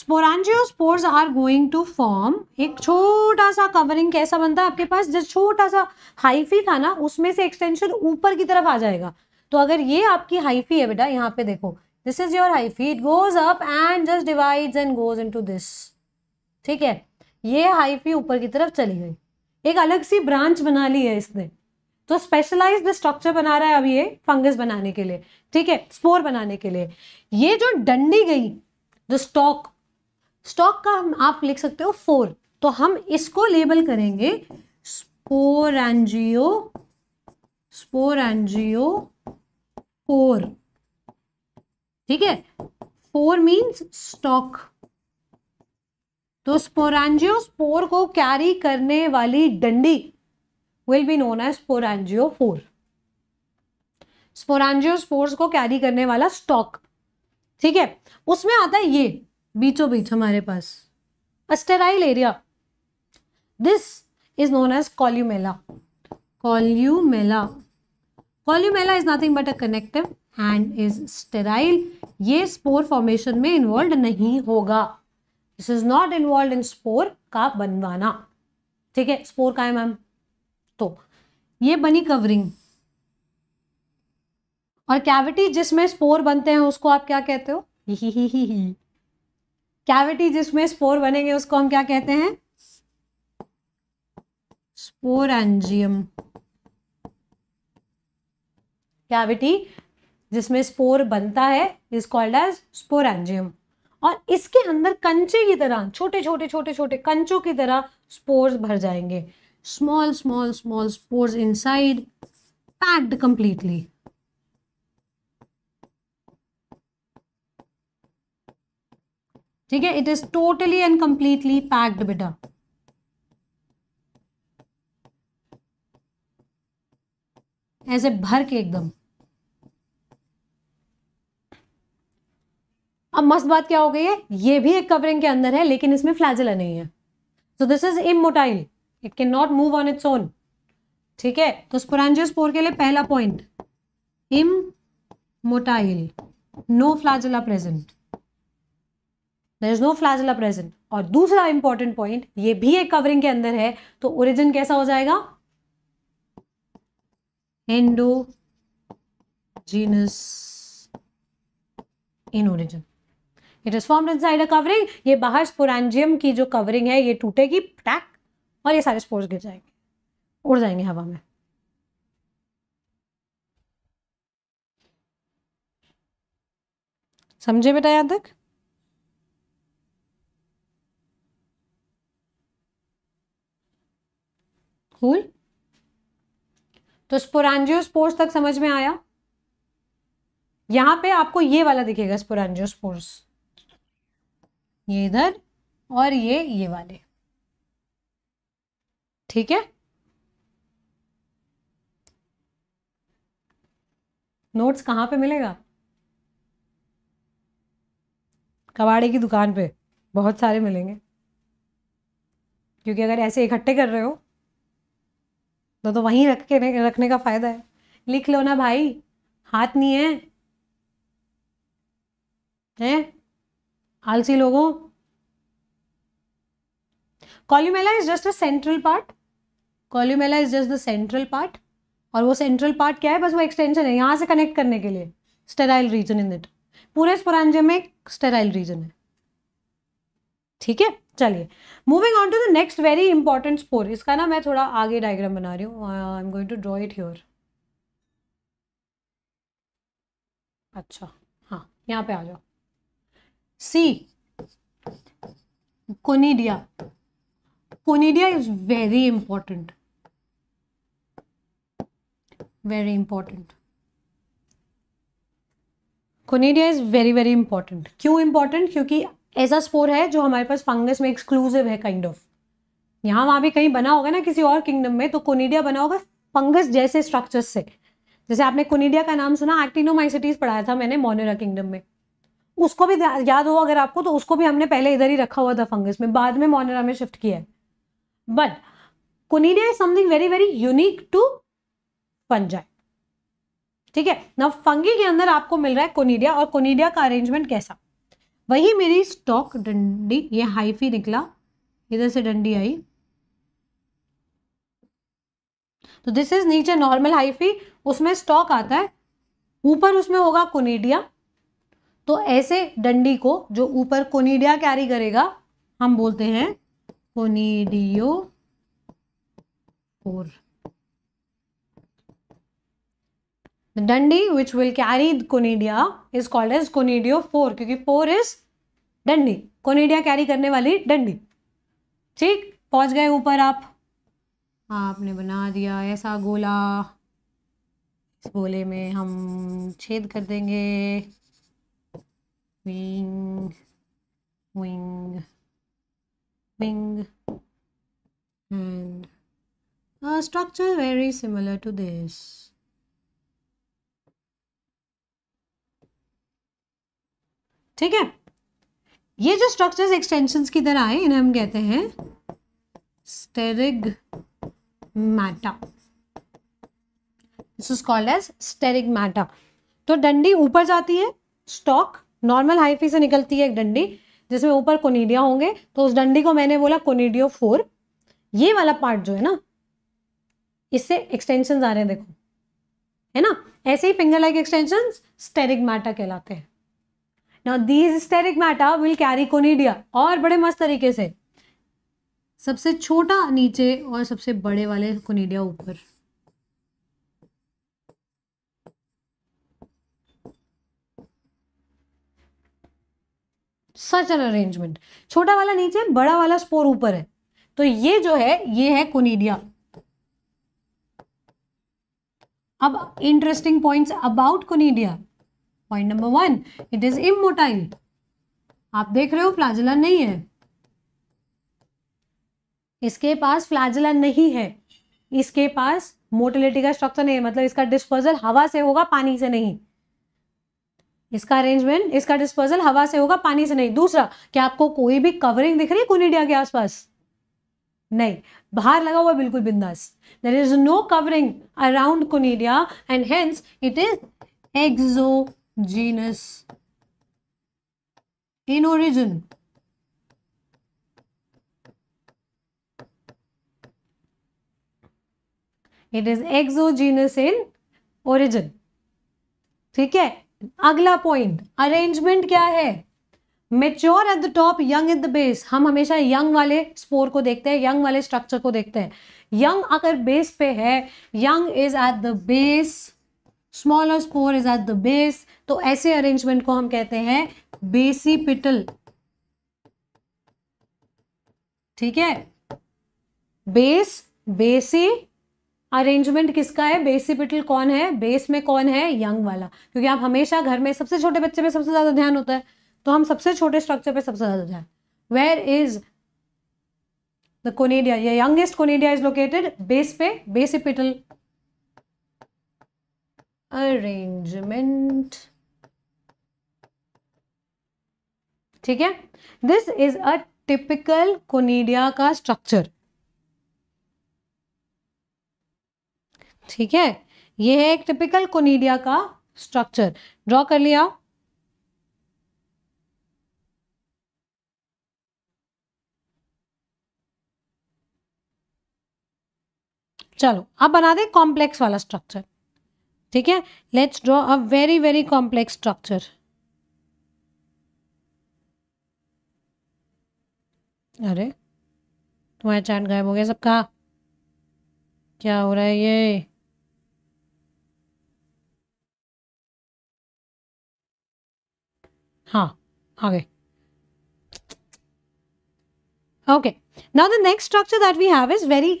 sporangiospores are going to form एक छोटा सा कवरिंग कैसा बनता है आपके पास जो छोटा सा हाइफी था ना उसमें से एक्सटेंशन ऊपर की तरफ आ जाएगा तो अगर ये आपकी हाइफी है बेटा यहाँ पे देखो this is your hyphae it goes up and just divides and goes into this ठीक है ये हाइफी ऊपर की तरफ चली गई एक अलग सी ब्रांच बना ली है इसने तो स्पेशलाइज स्ट्रक्चर बना रहा है अब ये फंगस बनाने के लिए ठीक है स्पोर बनाने के लिए ये जो डंडी गई जो स्टॉक स्टॉक का हम आप लिख सकते हो फोर तो हम इसको लेबल करेंगे स्पोर एनजीओ फोर ठीक है फोर मींस स्टॉक तो स्पोरेंजियो स्पोर को कैरी करने वाली डंडी will be known as sporangiophore sporangiospores को कैरी करने वाला स्टॉक ठीक है उसमें आता है ये बीचों बीच हमारे पास a sterile area this is known as columella columella columella is nothing but a connective and is sterile ये स्पोर फॉर्मेशन में इन्वॉल्व नहीं होगा this is not involve in spore का बनवाना ठीक है स्पोर का है मैम तो ये बनी कवरिंग और कैविटी जिसमें स्पोर बनते हैं उसको आप क्या कहते हो कैविटी जिसमें स्पोर बनेंगे उसको हम क्या कहते हैं स्पोर एंजियम कैविटी जिसमें स्पोर बनता है is called as sporangium और इसके अंदर कंचे की तरह छोटे छोटे छोटे छोटे कंचों की तरह स्पोर्स भर जाएंगे small small small spores inside packed completely ठीक है it is totally and completely packed बेटा ऐसे भर के एकदम अब मस्त बात क्या हो गई है ये भी एक कवरिंग के अंदर है लेकिन इसमें फ्लैजिला नहीं है so this is immotile it can not move on its own ठीक है तो स्पोरेंजियोस्पोर के लिए पहला point immotile no flagella present there is no flagella present और दूसरा इंपॉर्टेंट पॉइंट ये भी एक कवरिंग के अंदर है तो ओरिजिन कैसा हो जाएगा endogenous in origin it is form inside a covering ये बाहर स्पोरेंजियम की जो कवरिंग है ये टूटेगी टैक और ये सारे स्पोर्ट्स गिर जाएंगे उड़ जाएंगे हवा में समझे बेटा यहाँ तक कूल तो स्पोरानजियो स्पोर्स तक समझ में आया यहां पे आपको ये वाला दिखेगा स्पोरानजियो स्पोर्स ये इधर और ये ये वाले ठीक है नोट्स कहाँ पे मिलेगा कबाड़े की दुकान पे बहुत सारे मिलेंगे क्योंकि अगर ऐसे इकट्ठे कर रहे हो तो तो वहीं रख के रखने का फ़ायदा है लिख लो ना भाई हाथ नहीं है हैं आलसी लोगों columella is just a central part columella is just the central part और वो सेंट्रल पार्ट क्या है बस वो एक्सटेंशन है यहाँ से कनेक्ट करने के लिए स्टेराइल रीजन इन इट पूरे स्पोरांजम में एक स्टेराइल रीजन है ठीक है चलिए moving on to the next very important spore इसका ना मैं थोड़ा आगे डायग्राम बना रही हूँ I am going to draw it your अच्छा हाँ यहाँ पे आ जाओ see conidia conidia is very important very important conidia is very very important क्यों इंपॉर्टेंट क्योंकि ऐसा स्पोर है जो हमारे पास फंगस में एक्सक्लूसिव है काइंड ऑफ यहाँ वहाँ भी कहीं बना होगा ना किसी और किंगडम में तो कोनेडिया बना होगा फंगस जैसे स्ट्रक्चर से जैसे आपने कोनेडिया का नाम सुना एक्टिनोमाइसिटीज पढ़ाया था मैंने मोनेरा किंगडम में उसको भी याद हो अगर आपको तो उसको भी हमने पहले इधर ही रखा हुआ था फंगस में बाद में मोनेरा में शिफ्ट किया है but conidia is something very very unique to fungi ठीक है ना फंगी के अंदर आपको मिल रहा है कोनीडिया और कोनीडिया का अरेंजमेंट कैसा वही मेरी स्टॉक डंडी ये हाइफी निकला इधर से डंडी आई तो दिस इज नीचे नॉर्मल हाइफी उसमें स्टॉक आता है ऊपर उसमें होगा कोनीडिया तो ऐसे डंडी को जो ऊपर कोनीडिया कैरी करेगा हम बोलते हैं कोनीडियो फोर डंडी which will carry conidia is called as conidiophore क्योंकि फोर इज डंडी कोनेडिया कैरी करने वाली डंडी ठीक पहुंच गए ऊपर आप हाँ, आपने बना दिया ऐसा गोला इस गोले में हम छेद कर देंगे wing wing wing and structure very similar to this ठीक है ये जो स्ट्रक्चर्स एक्सटेंशंस की तरह आए इन्हें हम कहते हैं sterigmata this is called as sterigmata तो डंडी ऊपर जाती है स्टॉक नॉर्मल हाइफी से निकलती है एक डंडी जिसमें ऊपर कोनीडिया होंगे तो उस डंडी को मैंने बोला कोनीडियो फोर ये वाला पार्ट जो है ना इससे एक्सटेंशन आ रहे हैं देखो है ना ऐसे ही finger like extension sterigmata कहलाते हैं now these sterigmata will carry conidia और बड़े मस्त तरीके से सबसे छोटा नीचे और सबसे बड़े वाले कोनीडिया ऊपर सच एन अरेंजमेंट छोटा वाला नीचे बड़ा वाला स्पोर ऊपर है तो ये जो है ये है कोनीडिया अब interesting points about conidia point number one it is immotile आप देख रहे हो फ्लाजिला नहीं है इसके पास फ्लाजिला नहीं है इसके पास मोटिलिटी का स्ट्रक्चर नहीं है मतलब इसका डिस्पोजल हवा से होगा पानी से नहीं इसका अरेंजमेंट इसका डिस्पोजल हवा से होगा पानी से नहीं दूसरा क्या आपको कोई भी कवरिंग दिख रही है कोनिडिया के आसपास नहीं बाहर लगा हुआ बिल्कुल बिंदास there is no covering around conidia and hence it is exo genus in origin it is genus in origin ठीक है अगला पॉइंट अरेंजमेंट क्या है mature at the top young at the base हम हमेशा यंग वाले स्पोर को देखते हैं यंग वाले स्ट्रक्चर को देखते हैं यंग अगर बेस पे है young is at the base smaller spore is at the base तो ऐसे अरेंजमेंट को हम कहते हैं बेसी पिटल ठीक है बेस बेसी अरेंजमेंट किसका है बेसिपिटल कौन है बेस में कौन है यंग वाला क्योंकि आप हमेशा घर में सबसे छोटे बच्चे पे सबसे ज़्यादा ध्यान होता है तो हम सबसे छोटे स्ट्रक्चर पे सबसे ज़्यादा ध्यान वेयर इज द कोनेडिया या youngest conidia is located base पे बेसिपिटल अरेंजमेंट ठीक है this is a typical conidia का स्ट्रक्चर ठीक है यह है एक टिपिकल कोनीडिया का स्ट्रक्चर ड्रॉ कर लिया चलो आप बना दे कॉम्प्लेक्स वाला स्ट्रक्चर ठीक है let's draw a very very complex structure अरे तुम्हारा चार्ट गायब हो गया सबका क्या हो रहा है ये हाँ आ गए okay now the next structure that we have is very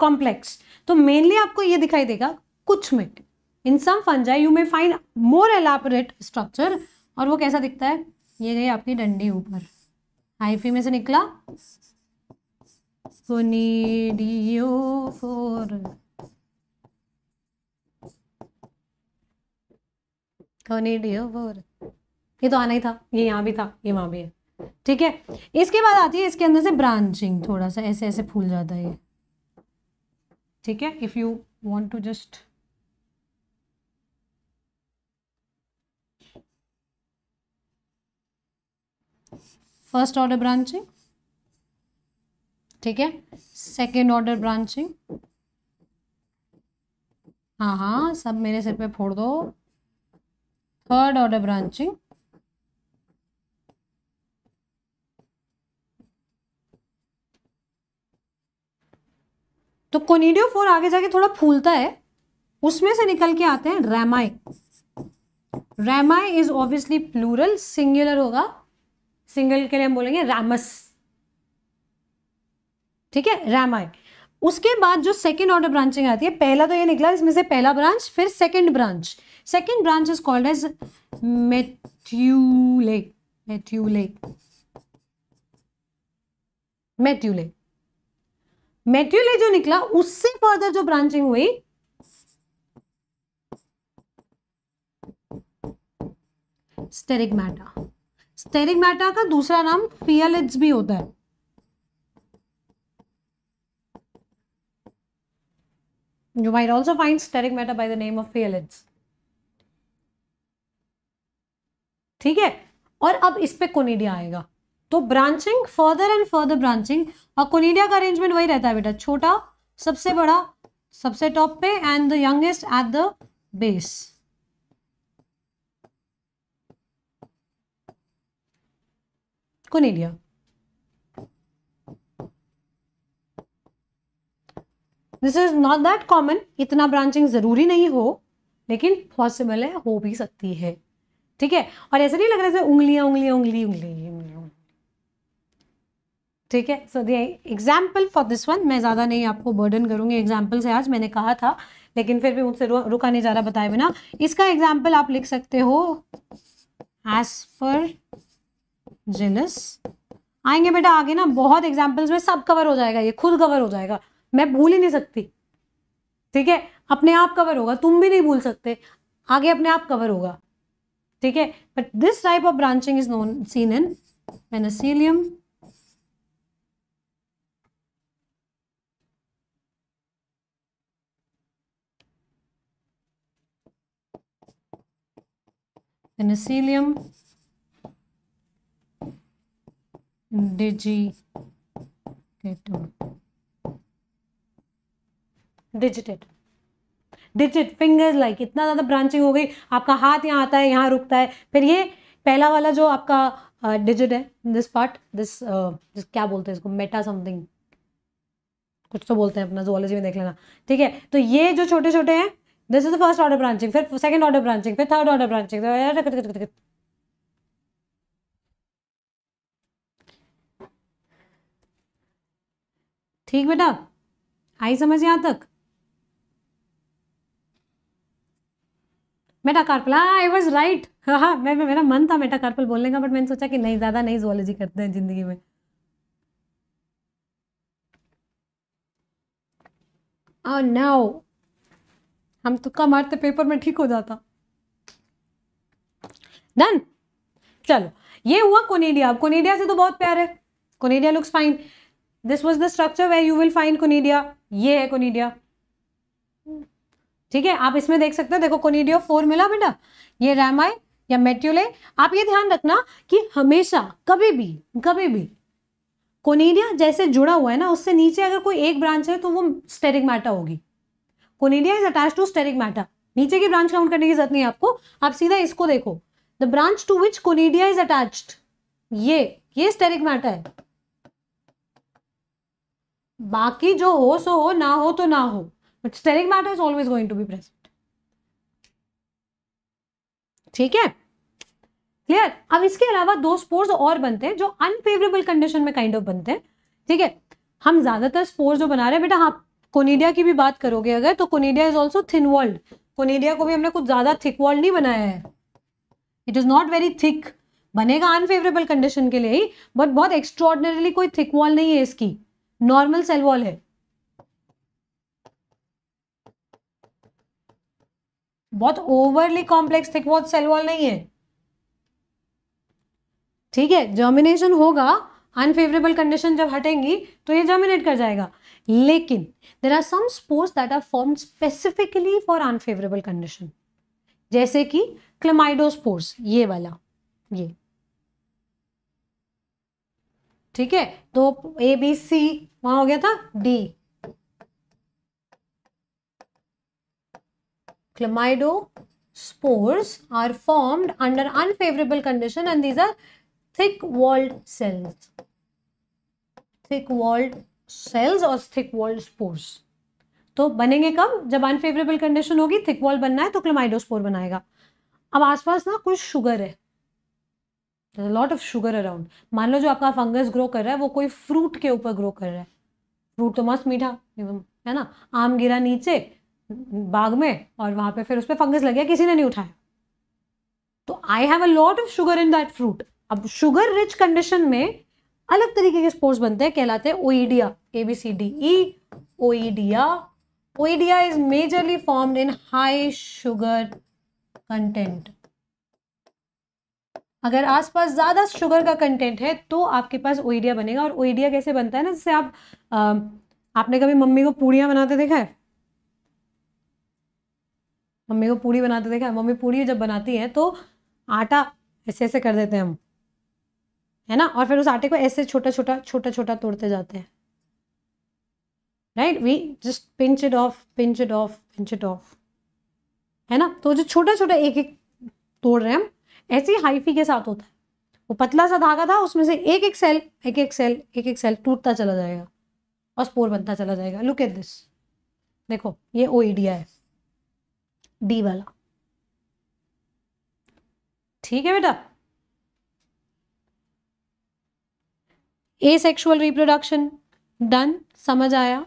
complex तो मेनली आपको ये दिखाई देगा कुछ में in some fungi you may find more elaborate structure और वो कैसा दिखता है ये गई आपकी डंडी ऊपर हाइफी में से निकला फोर ये तो आना ही था ये यहाँ भी था ये वहां भी है ठीक है इसके बाद आती है इसके अंदर से ब्रांचिंग थोड़ा सा ऐसे ऐसे फूल जाता है ये ठीक है if you want to just first order branching ठीक है सेकेंड ऑर्डर ब्रांचिंग हाँ हाँ सब मेरे सिर पे फोड़ दो थर्ड ऑर्डर ब्रांचिंग तो कोनीडियो फोर आगे जाके थोड़ा फूलता है उसमें से निकल के आते हैं rami rami is obviously plural singular होगा सिंगल के लिए हम बोलेंगे रामस ठीक है रामाय उसके बाद जो सेकेंड ऑर्डर ब्रांचिंग आती है पहला तो ये निकला इसमें से पहला ब्रांच फिर second branch second branch is called as metulae metulae metulae metulae जो निकला उससे फर्दर जो ब्रांचिंग हुई स्टेरिक मैटा स्टेरिक मैटर का दूसरा नाम पीएलएच भी होता है you might also find steric matter by the name of PLH ठीक है और अब इस पे कोनिडिया आएगा तो branching further and further branching और कोनिडिया का अरेंजमेंट वही रहता है बेटा छोटा सबसे बड़ा सबसे टॉप पे and the youngest at the base conidia this is not that common इतना ब्रांचिंग जरूरी नहीं हो लेकिन पॉसिबल है हो भी सकती है ठीक है और ऐसा नहीं लग रहा है उंगलियां उंगलियां उंगली उंगली उंगली ठीक है so the example for this one मैं ज़्यादा नहीं आपको बर्डन करूंगी एग्जाम्पल से आज मैंने कहा था लेकिन फिर भी मुझसे रुका नहीं जा रहा बताए बिना इसका एग्जाम्पल आप लिख सकते हो एज पर जिनस आएंगे बेटा आगे ना बहुत एग्जाम्पल्स में सब कवर हो जाएगा ये खुद कवर हो जाएगा मैं भूल ही नहीं सकती ठीक है अपने आप कवर होगा तुम भी नहीं भूल सकते आगे अपने आप कवर होगा ठीक है but this type of branching is known seen in penicillium penicillium digitatum digitate digit finger like इतना ज़्यादा ब्रांचिंग हो गई आपका हाथ यहाँ आता है यहाँ रुकता है फिर ये पहला वाला जो आपका डिजिट uh, है दिस पार्ट दिस दिस क्या बोलते हैं इसको मेटा समथिंग कुछ तो बोलते हैं अपना जोलॉजी में देख लेना ठीक है तो ये जो छोटे छोटे हैं this is the first order branching फिर सेकंड ऑर्डर ब्रांचिंग फिर थर्ड ऑर्डर ब्रांचिंग ठीक बेटा आई समझ यहाँ तक मेटा कार्पल हाँ आई वॉज राइट हाँ, हाँ मैं, मेरा मन था मेटा कार्पल बोलने का बट मैंने सोचा कि नहीं ज़्यादा नहीं जोलॉजी करते हैं ज़िंदगी में और oh, नाउ हम तुक्का मारते पेपर में ठीक हो जाता डन चलो ये हुआ कोनेडिया अब कोनेडिया से तो बहुत प्यार है conidia looks fine this was the structure way you will find conidia ये है कोनीडिया ठीक है आप इसमें देख सकते हो देखो कोनीडियो फोर मिला बेटा ये रैमाई या मेट्यूले आप ये ध्यान रखना कि हमेशा कभी भी कभी भी कोनीडिया जैसे जुड़ा हुआ है ना उससे नीचे अगर कोई एक ब्रांच है तो वो स्टेरिक मैटा होगी conidia is attach to sterigmata नीचे की ब्रांच काउंट करने की जरूरत नहीं है आपको आप सीधा इसको देखो the branch to which conidia is attached ये ये मैटा है बाकी जो हो सो हो ना हो तो ना हो but sterigmata is always going to be present ठीक है क्लियर अब इसके अलावा दो स्पोर्स और बनते हैं जो अनफेवरेबल कंडीशन में काइंड kind ऑफ of बनते हैं ठीक है हम ज्यादातर स्पोर्स जो बना रहे हैं बेटा हाँ कोनेडिया की भी बात करोगे अगर तो conidia is also thin walled conidia को भी हमने कुछ ज्यादा थिक वर्ल्ड नहीं बनाया है it is not very thick बनेगा अनफेवरेबल कंडीशन के लिए ही बट बहुत एक्स्ट्रॉर्डनरली कोई थिक वॉल नहीं है इसकी नॉर्मल सेल वॉल है बहुत overly complex thick wall cell wall नहीं है ठीक है जर्मिनेशन होगा अनफेवरेबल कंडीशन जब हटेंगी तो ये जर्मिनेट कर जाएगा लेकिन there are some spores that are form specifically for unfavourable condition जैसे कि क्लेमाइडोस्पोर्स ये वाला ये ठीक है तो ए बी सी वहां हो गया था the chlamydospores are formed under unfavourable condition and these are thick walled cells thick walled cells और थिक वॉल्ड स्पोर्स तो बनेंगे कब जब अनफेवरेबल कंडीशन होगी थिक वॉल बनना है तो स्पोर बनाएगा अब आसपास ना कुछ शुगर है लॉट ऑफ शुगर अराउंड मान लो जो आपका फंगस ग्रो कर रहा है वो कोई फ्रूट के ऊपर ग्रो कर रहा है फ्रूट तो मस्त मीठा है ना आम गिरा नीचे बाग में और वहां पे फिर उस पर फंगस लग गया किसी ने नहीं उठाया तो I have a lot of sugar in that fruit अब शुगर रिच कंडीशन में अलग तरीके के स्पोर्ट्स बनते हैं कहलाते हैं oidia A B C D E oidia oidia is majorly formed in high sugar content अगर आसपास ज़्यादा शुगर का कंटेंट है तो आपके पास ओइडिया बनेगा और ओइडिया कैसे बनता है ना जैसे आप आ, आपने कभी मम्मी को पूड़ियाँ बनाते देखा है मम्मी को पूड़ी बनाते देखा है मम्मी पूड़ी जब बनाती है तो आटा ऐसे ऐसे कर देते हैं हम है ना और फिर उस आटे को ऐसे छोटा छोटा छोटा छोटा तोड़ते जाते हैं right we just pinch it off pinch it off pinch it off है ना तो जो छोटा छोटा एक एक तोड़ रहे हैं हम ऐसी हाइफी के साथ होता है वो पतला सा धागा था उसमें से एक एक सेल एक एक सेल एक एक सेल टूटता चला जाएगा और स्पोर बनता चला जाएगा लुक एट दिस देखो ये ओ e है डी वाला ठीक है बेटा ए सेक्शुअल रिप्रोडक्शन डन समझ आया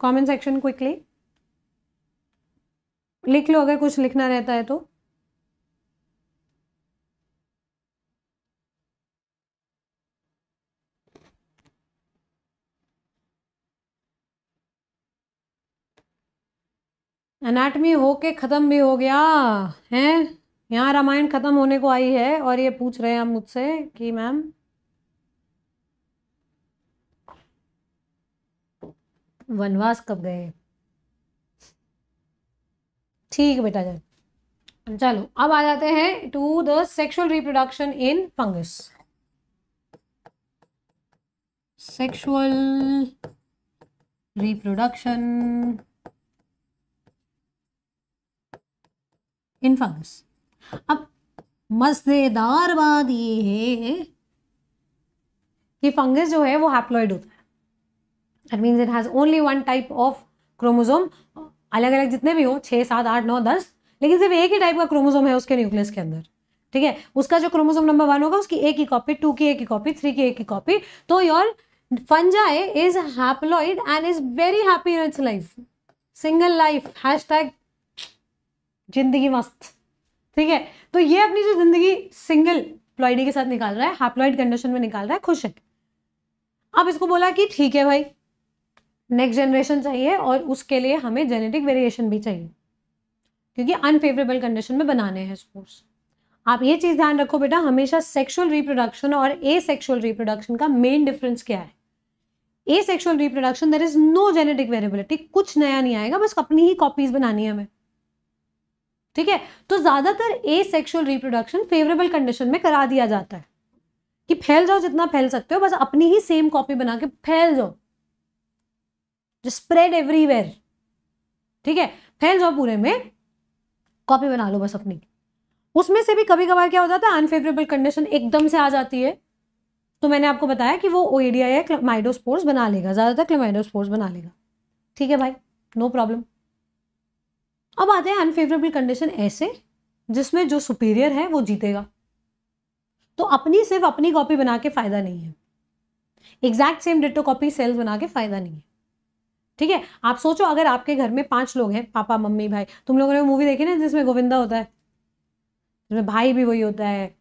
कमेंट सेक्शन क्विकली लिख लो अगर कुछ लिखना रहता है तो अनाटमी हो के ख़त्म भी हो गया है यहाँ रामायण ख़त्म होने को आई है और ये पूछ रहे हैं हम मुझसे कि मैम वनवास कब गए ठीक है बेटा जन चलो अब आ जाते हैं to the sexual reproduction in fungus sexual reproduction in fungus अब मज़ेदार बात ये है कि फंगस जो है वो हैप्लॉइड होता है that means it has only one type of chromosome अलग अलग जितने भी हो छः सात आठ नौ दस लेकिन सिर्फ एक ही टाइप का क्रोमोजोम है उसके न्यूक्लियस के अंदर ठीक है उसका जो क्रोमोजोम नंबर वन होगा उसकी एक ही कॉपी टू की एक ही कॉपी थ्री की एक ही कॉपी तो your fungi is haploid and is very happy in its life single life hashtag जिंदगी मस्त ठीक है तो ये अपनी जो जिंदगी सिंगल प्लॉइडी के साथ निकाल रहा है हाप्लॉइड कंडीशन में निकाल रहा है खुश है अब इसको बोला कि ठीक है भाई नेक्स्ट जनरेशन चाहिए और उसके लिए हमें जेनेटिक वेरिएशन भी चाहिए क्योंकि अनफेवरेबल कंडीशन में बनाने हैं स्पोर्ट्स आप ये चीज़ ध्यान रखो बेटा हमेशा सेक्सुअल रिप्रोडक्शन और ए सेक्शुअल रिप्रोडक्शन का मेन डिफरेंस क्या है asexual reproduction there is no genetic variability कुछ नया नहीं आएगा बस अपनी ही कॉपीज बनानी है हमें ठीक है तो ज़्यादातर asexual reproduction favourable condition में करा दिया जाता है कि फैल जाओ जितना फैल सकते हो बस अपनी ही सेम कॉपी बना के फैल जाओ जो स्प्रेड एवरीवेयर ठीक है फैल जाओ पूरे में कॉपी बना लो बस अपनी उसमें से भी कभी कभार क्या हो जाता है अनफेवरेबल कंडीशन एकदम से आ जाती है तो मैंने आपको बताया कि वो ओएडिया या क्लमाइडोस्पोर्स बना लेगा ज़्यादातर क्लमाइडोस्पोर्स बना लेगा ठीक है भाई नो प्रॉब्लम अब आते हैं अनफेवरेबल कंडीशन ऐसे जिसमें जो सुपीरियर है वो जीतेगा तो अपनी सिर्फ अपनी कॉपी बना के फ़ायदा नहीं है exact same ditto copy cells बना के फ़ायदा नहीं है ठीक है आप सोचो अगर आपके घर में पांच लोग हैं पापा मम्मी भाई तुम लोगों ने मूवी देखी ना जिसमें गोविंदा होता है जिसमें भाई भी वही होता है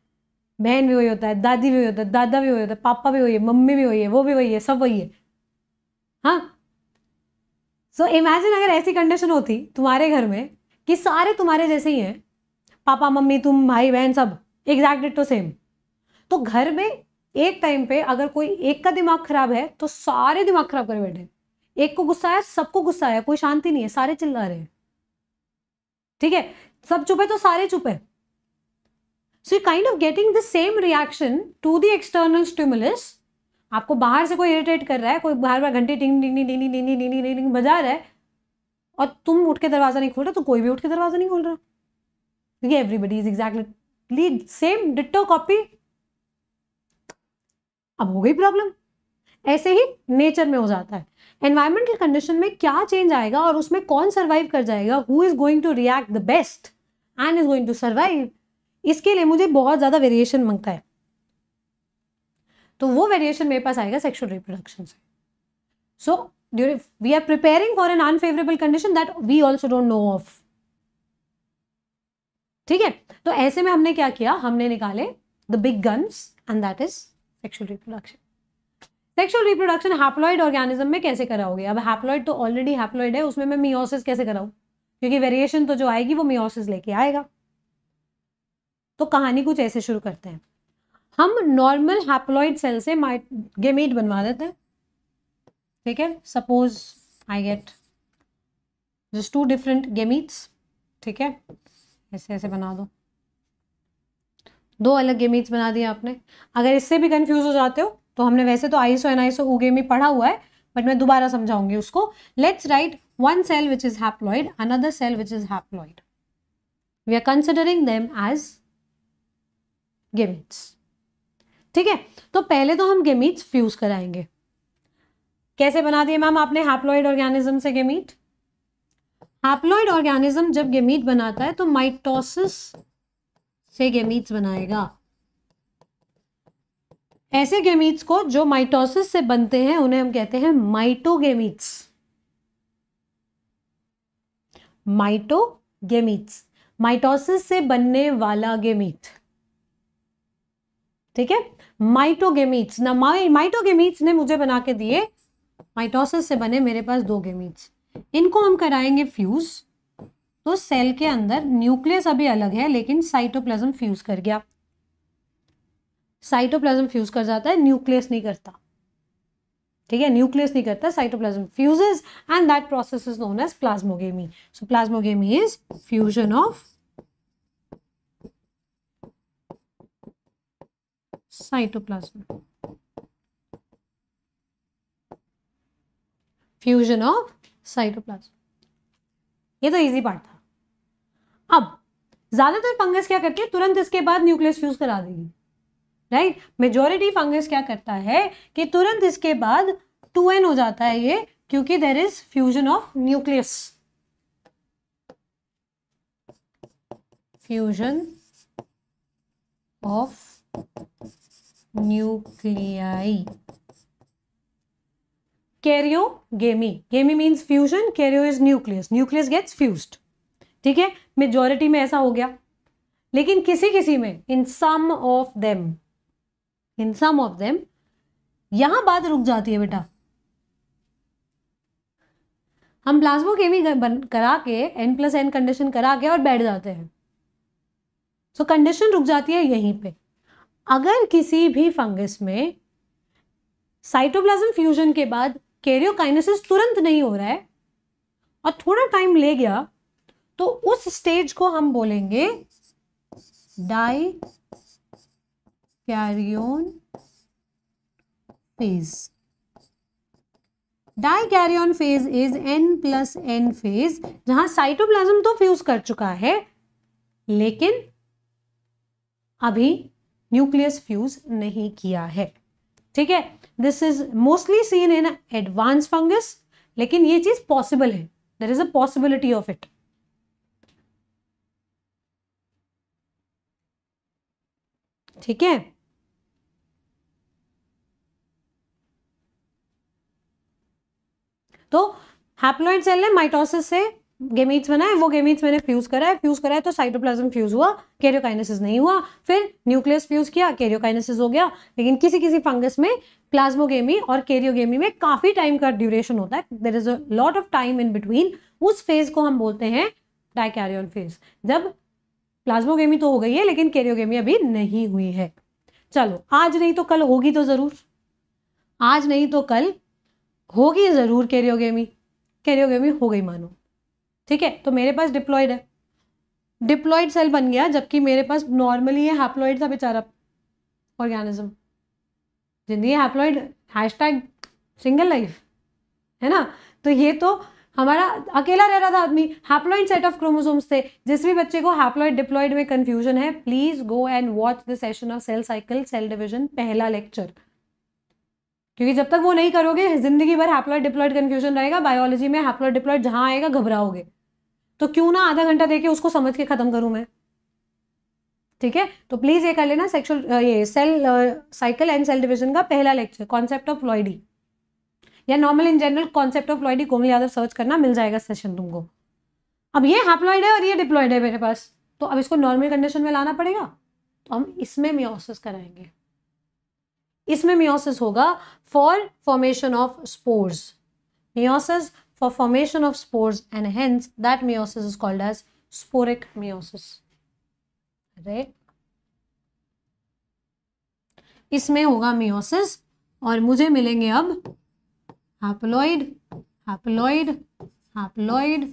बहन भी वही होता है दादी भी वही होता है दादा भी वही होता है पापा भी वही है मम्मी भी वही है वो भी वही है सब वही है हाँ सो so, इमेजिन अगर ऐसी कंडीशन होती तुम्हारे घर में कि सारे तुम्हारे जैसे ही हैं पापा मम्मी तुम भाई बहन सब एग्जैक्टली टू सेम तो घर में एक टाइम पे अगर कोई एक का दिमाग खराब है तो सारे दिमाग खराब कर बैठे एक को गुस्सा है सबको गुस्सा है कोई शांति नहीं है सारे चिल्ला रहे हैं ठीक है सब चुप है तो सारे चुप है so you kind of getting the same reaction to the external stimulus आपको बाहर से कोई इरिटेट कर रहा है कोई बार बार घंटे टिंग टिंग टिंग टिंग टिंग टिंग टिंग टिंग बजा रहा है और तुम उठ के दरवाज़ा नहीं खोल रहे तो कोई भी उठ के दरवाज़ा नहीं खोल रहा क्योंकि everybody is exactly same ditto copy अब हो गई प्रॉब्लम ऐसे ही नेचर में हो जाता है एनवायरमेंटल कंडीशन में क्या चेंज आएगा और उसमें कौन सर्वाइव कर जाएगा who is going to react the best and is going to survive इसके लिए मुझे बहुत ज़्यादा वेरिएशन मांगता है तो वो वेरिएशन मेरे पास आएगा सेक्शुअल रिप्रोडक्शन से so during we are preparing for an unfavourable condition that we also don't know of ठीक है तो ऐसे में हमने क्या किया हमने निकाले the big guns and that is sexual reproduction sexual reproduction haploid organism में कैसे कराओगे अब हैप्लॉइड तो ऑलरेडी हैप्लॉइड है उसमें मैं मियोसिस कैसे कराऊँ क्योंकि वेरिएशन तो जो आएगी वो मियोसिस लेके आएगा तो कहानी कुछ ऐसे शुरू करते हैं हम नॉर्मल हैप्लॉइड सेल से गेमेट बनवा देते हैं ठीक है suppose I get just two different gametes ठीक है ऐसे ऐसे बना दो दो अलग गेमीट्स बना दिए आपने अगर इससे भी कंफ्यूज हो जाते हो तो हमने वैसे तो आईसो एन आईसो ऊ गेमी पढ़ा हुआ है बट मैं दोबारा समझाऊंगी उसको let's write one cell which is haploid another cell which is haploid we are considering them as gametes ठीक है तो पहले तो हम गेमीट्स फ्यूज कराएंगे कैसे बना दिए मैम आपने हैप्लॉइड ऑर्गेनिज्म से गेमीट हैप्लॉइड ऑर्गेनिज्म जब गेमीट बनाता है तो माइटोसिस से गेमीट बनाएगा ऐसे गेमीट्स को जो माइटोसिस से बनते हैं उन्हें हम कहते हैं माइटोगेमीट्स माइटोगेमीट्स माइटोसिस से बनने वाला गेमीट ठीक है माइटोगेमीट्स ना माइटोगेमीट्स ने मुझे बना के दिए माइटोसिस से बने मेरे पास दो गेमीट्स इनको हम कराएंगे फ्यूज तो सेल के अंदर न्यूक्लियस अभी अलग है लेकिन साइटोप्लाज्म फ्यूज कर गया साइटोप्लाज्म फ्यूज कर जाता है न्यूक्लियस नहीं करता ठीक है न्यूक्लियस नहीं करता cytoplasm fuses and that process is known as plasmogamy so plasmogamy is fusion of cytoplasm fusion of cytoplasm ये तो इजी पार्ट था अब ज्यादातर फंगस क्या करती है तुरंत इसके बाद न्यूक्लियस फ्यूज करा देगी राइट मेजोरिटी फंगस क्या करता है कि तुरंत इसके बाद 2n हो जाता है ये क्योंकि there is fusion of nucleus fusion of nuclei karyogamy gamy means fusion karyo is nucleus nucleus gets fuse ठीक है मेजोरिटी में ऐसा हो गया लेकिन किसी किसी में in some of them in some of them यहां बात रुक जाती है बेटा हम प्लाज्मो केमी करा के एन प्लस एन कंडीशन करा के और बैठ जाते हैं सो so, कंडीशन रुक जाती है यहीं पे अगर किसी भी फंगस में साइटोप्लाज्म फ्यूजन के बाद कैरियोकाइनेसिस तुरंत नहीं हो रहा है और थोड़ा टाइम ले गया तो उस स्टेज को हम बोलेंगे dikaryon dikaryon phase is n plus n phase जहां साइटोप्लाज्म तो फ्यूज कर चुका है लेकिन अभी न्यूक्लियस फ्यूज नहीं किया है ठीक है this is mostly seen in advance fungus लेकिन ये चीज पॉसिबल है there is a possibility of it ठीक है तो हैप्लोइड सेल है माइटोसिस से गेमीट्स बनाए वो गेमीट्स मैंने फ्यूज करा है फ्यूज करा है तो साइटोप्लाज्म फ्यूज हुआ कैरियोकाइनेसिस नहीं हुआ फिर न्यूक्लियस फ्यूज किया कैरियोकाइनेसिस हो गया लेकिन किसी किसी फंगस में प्लाज्मोगेमी और कैरियोगेमी में काफी टाइम का ड्यूरेशन होता है there is a lot of time in between उस फेज को हम बोलते हैं डाइकैरियन फेज जब प्लाज्मोगेमी तो हो गई है लेकिन कैरियोगेमी अभी नहीं हुई है चलो आज नहीं तो कल होगी तो जरूर आज नहीं तो कल होगी जरूर कैरियोगेमी कैरियोगेमी हो गई मानो ठीक है तो मेरे पास डिप्लॉयड है डिप्लॉयड सेल बन गया जबकि मेरे पास नॉर्मली है हैप्लॉयड था बेचारा ऑर्गेनिज्म जिंदगी हैप्लॉयड टैग सिंगल लाइफ है ना तो ये तो हमारा अकेला रह रहा था आदमी हैप्लॉइड सेट ऑफ क्रोमोसोम्स थे जिस भी बच्चे को हैप्लॉइड डिप्लॉइड में कंफ्यूजन है please go and watch the session of cell cycle cell division पहला लेक्चर क्योंकि जब तक वो नहीं करोगे जिंदगी भर हैप्लॉइड डिप्लॉइड कंफ्यूजन रहेगा बायोलॉजी में हैप्लॉइड डिप्लॉइड जहाँ आएगा घबराओगे तो क्यों ना आधा घंटा देके उसको समझ के ख़त्म करूं मैं ठीक है तो प्लीज़ ये कर लेना सेक्सुअल ये cell cycle and cell division का पहला लेक्चर कॉन्सेप्ट ऑफ फ्लॉइडी या normal in general concept of ploidy Komal Yadav search करना मिल जाएगा सेशन तुमको अब ये हैप्लॉइड है और ये डिप्लॉइड है मेरे पास तो अब इसको नॉर्मल कंडीशन में लाना पड़ेगा तो हम इसमें मियोसिस कराएंगे इसमें मियोसिस होगा for formation of spores meiosis for formation of spores and hence that meiosis is called as sporic meiosis. Right? इसमें होगा मियोसिस और मुझे मिलेंगे अब haploid haploid haploid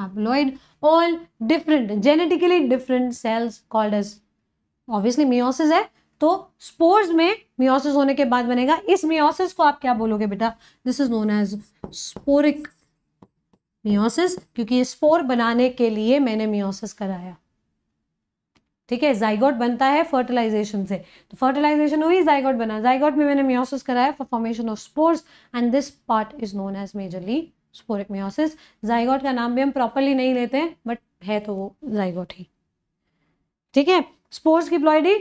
haploid all different genetically different cells called as obviously meiosis है तो spores में meiosis होने के बाद बनेगा इस मियोसिस को आप क्या बोलोगे बेटा this is known as sporic meiosis क्योंकि ये स्पोर बनाने के लिए मैंने मियोसिस कराया ठीक है जाइगोट बनता है फर्टिलाइजेशन से तो फर्टिलाइजेशन हुई जाइगोट बना जाइगोट में मैंने मियोसिस कराया for formation of spores and this part is known as majorly sporic meiosis zygote का नाम भी हम प्रॉपरली नहीं लेते हैं बट है तो वो जाइगोट ही ठीक है स्पोर्स की प्लॉइडी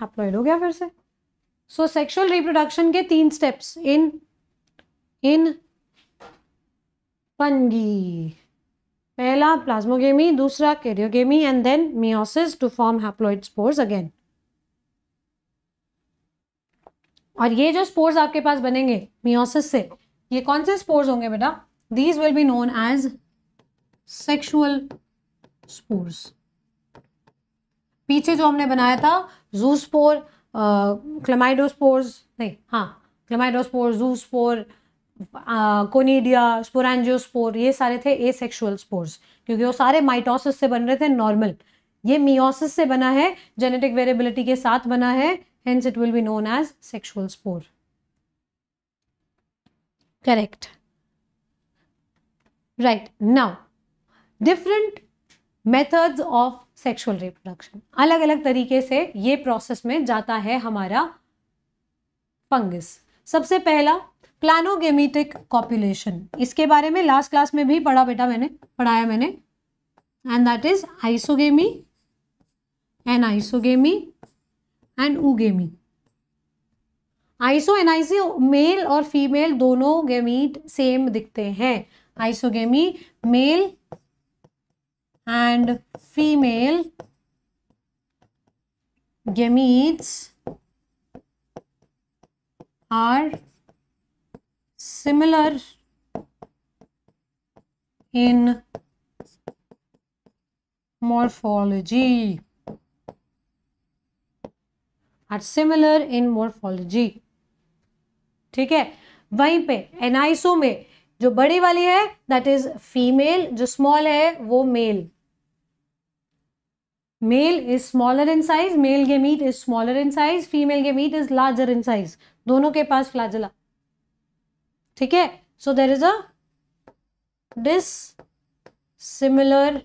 हैप्लॉइड हो गया फिर से सो सेक्सुअल रिप्रोडक्शन के तीन स्टेप्स इन इन पंगी पहला प्लाज्मोगेमी दूसरा karyogamy and then meiosis to form haploid spores again और ये जो स्पोर्स आपके पास बनेंगे मियोसिस से ये कौन से स्पोर्स होंगे बेटा these will be known as sexual spores पीछे जो हमने बनाया था जूस्पोर क्लमाइडोस्पोर्स नहीं हाँ क्लेमाइडोस्पोर जूस्पोर कोनीडिया स्पोरेंजियोस्पोर ये सारे थे ए सेक्शुअल स्पोर्स क्योंकि वो सारे माइटोसिस से बन रहे थे नॉर्मल ये मियोसिस से बना है जेनेटिक वेरिएबिलिटी के साथ बना है hence it will be known as sexual spore correct right now different methods of sexual reproduction अलग अलग तरीके से ये प्रोसेस में जाता है हमारा फंगस सबसे पहला प्लानोगेमेटिक कॉपुलेशन इसके बारे में लास्ट क्लास में भी पढ़ा बेटा मैंने पढ़ाया मैंने and that is isogamy anisogamy and oogamy iso एनआईसी मेल और फीमेल दोनों गेमीट सेम दिखते हैं isogamy male and female gametes are similar in morphology are similar in morphology ठीक है वहीं पे एनाइसो में जो बड़ी वाली है दैट इज फीमेल जो स्मॉल है वो male male is smaller in size male gamete is smaller in size female gamete is larger in size दोनों के पास फ्लाजला ठीक है so there is a dissimilar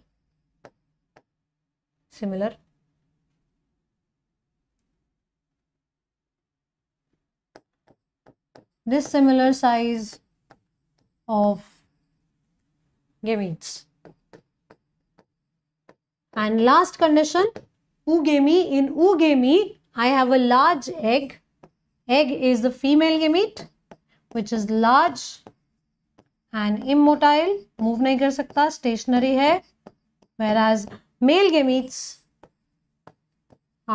similar size of of And last condition, oogamy. In oogamy, I have a large egg. Egg is the female gamete, which is large and immotile. Move nahi kar sakta, stationary hai. Whereas male gametes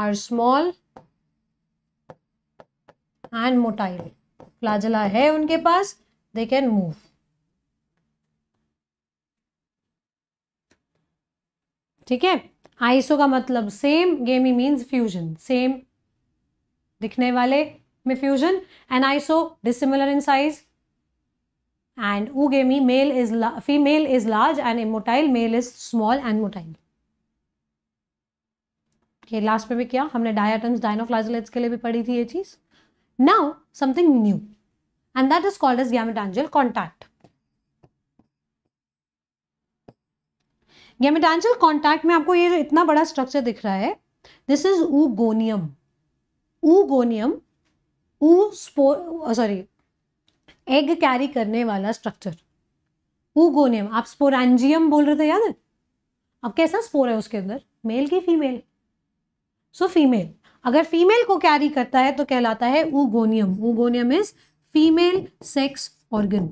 are small and motile. Flagella hai unke paas they can move. ठीक है iso का मतलब same गेमी means fusion same दिखने वाले में fusion and iso dissimilar in size and gamy male is female is large and immotile male is small and motile ये last में भी किया हमने डायाटम्स डायनोफ्लाजिलेट्स के लिए भी पढ़ी थी ये चीज़ now something new and that is called as gametangial contact gametangial contact में आपको ये जो इतना बड़ा स्ट्रक्चर दिख रहा है दिस इज ऊगोनियम ऊगोनियम ऊ स्पो सॉरी एग कैरी करने वाला स्ट्रक्चर ऊगोनियम आप स्पोरेंजियम बोल रहे थे याद है अब कैसा स्पोर है उसके अंदर मेल की फीमेल सो फीमेल अगर फीमेल को कैरी करता है तो कहलाता है oogonium oogonium is female sex organ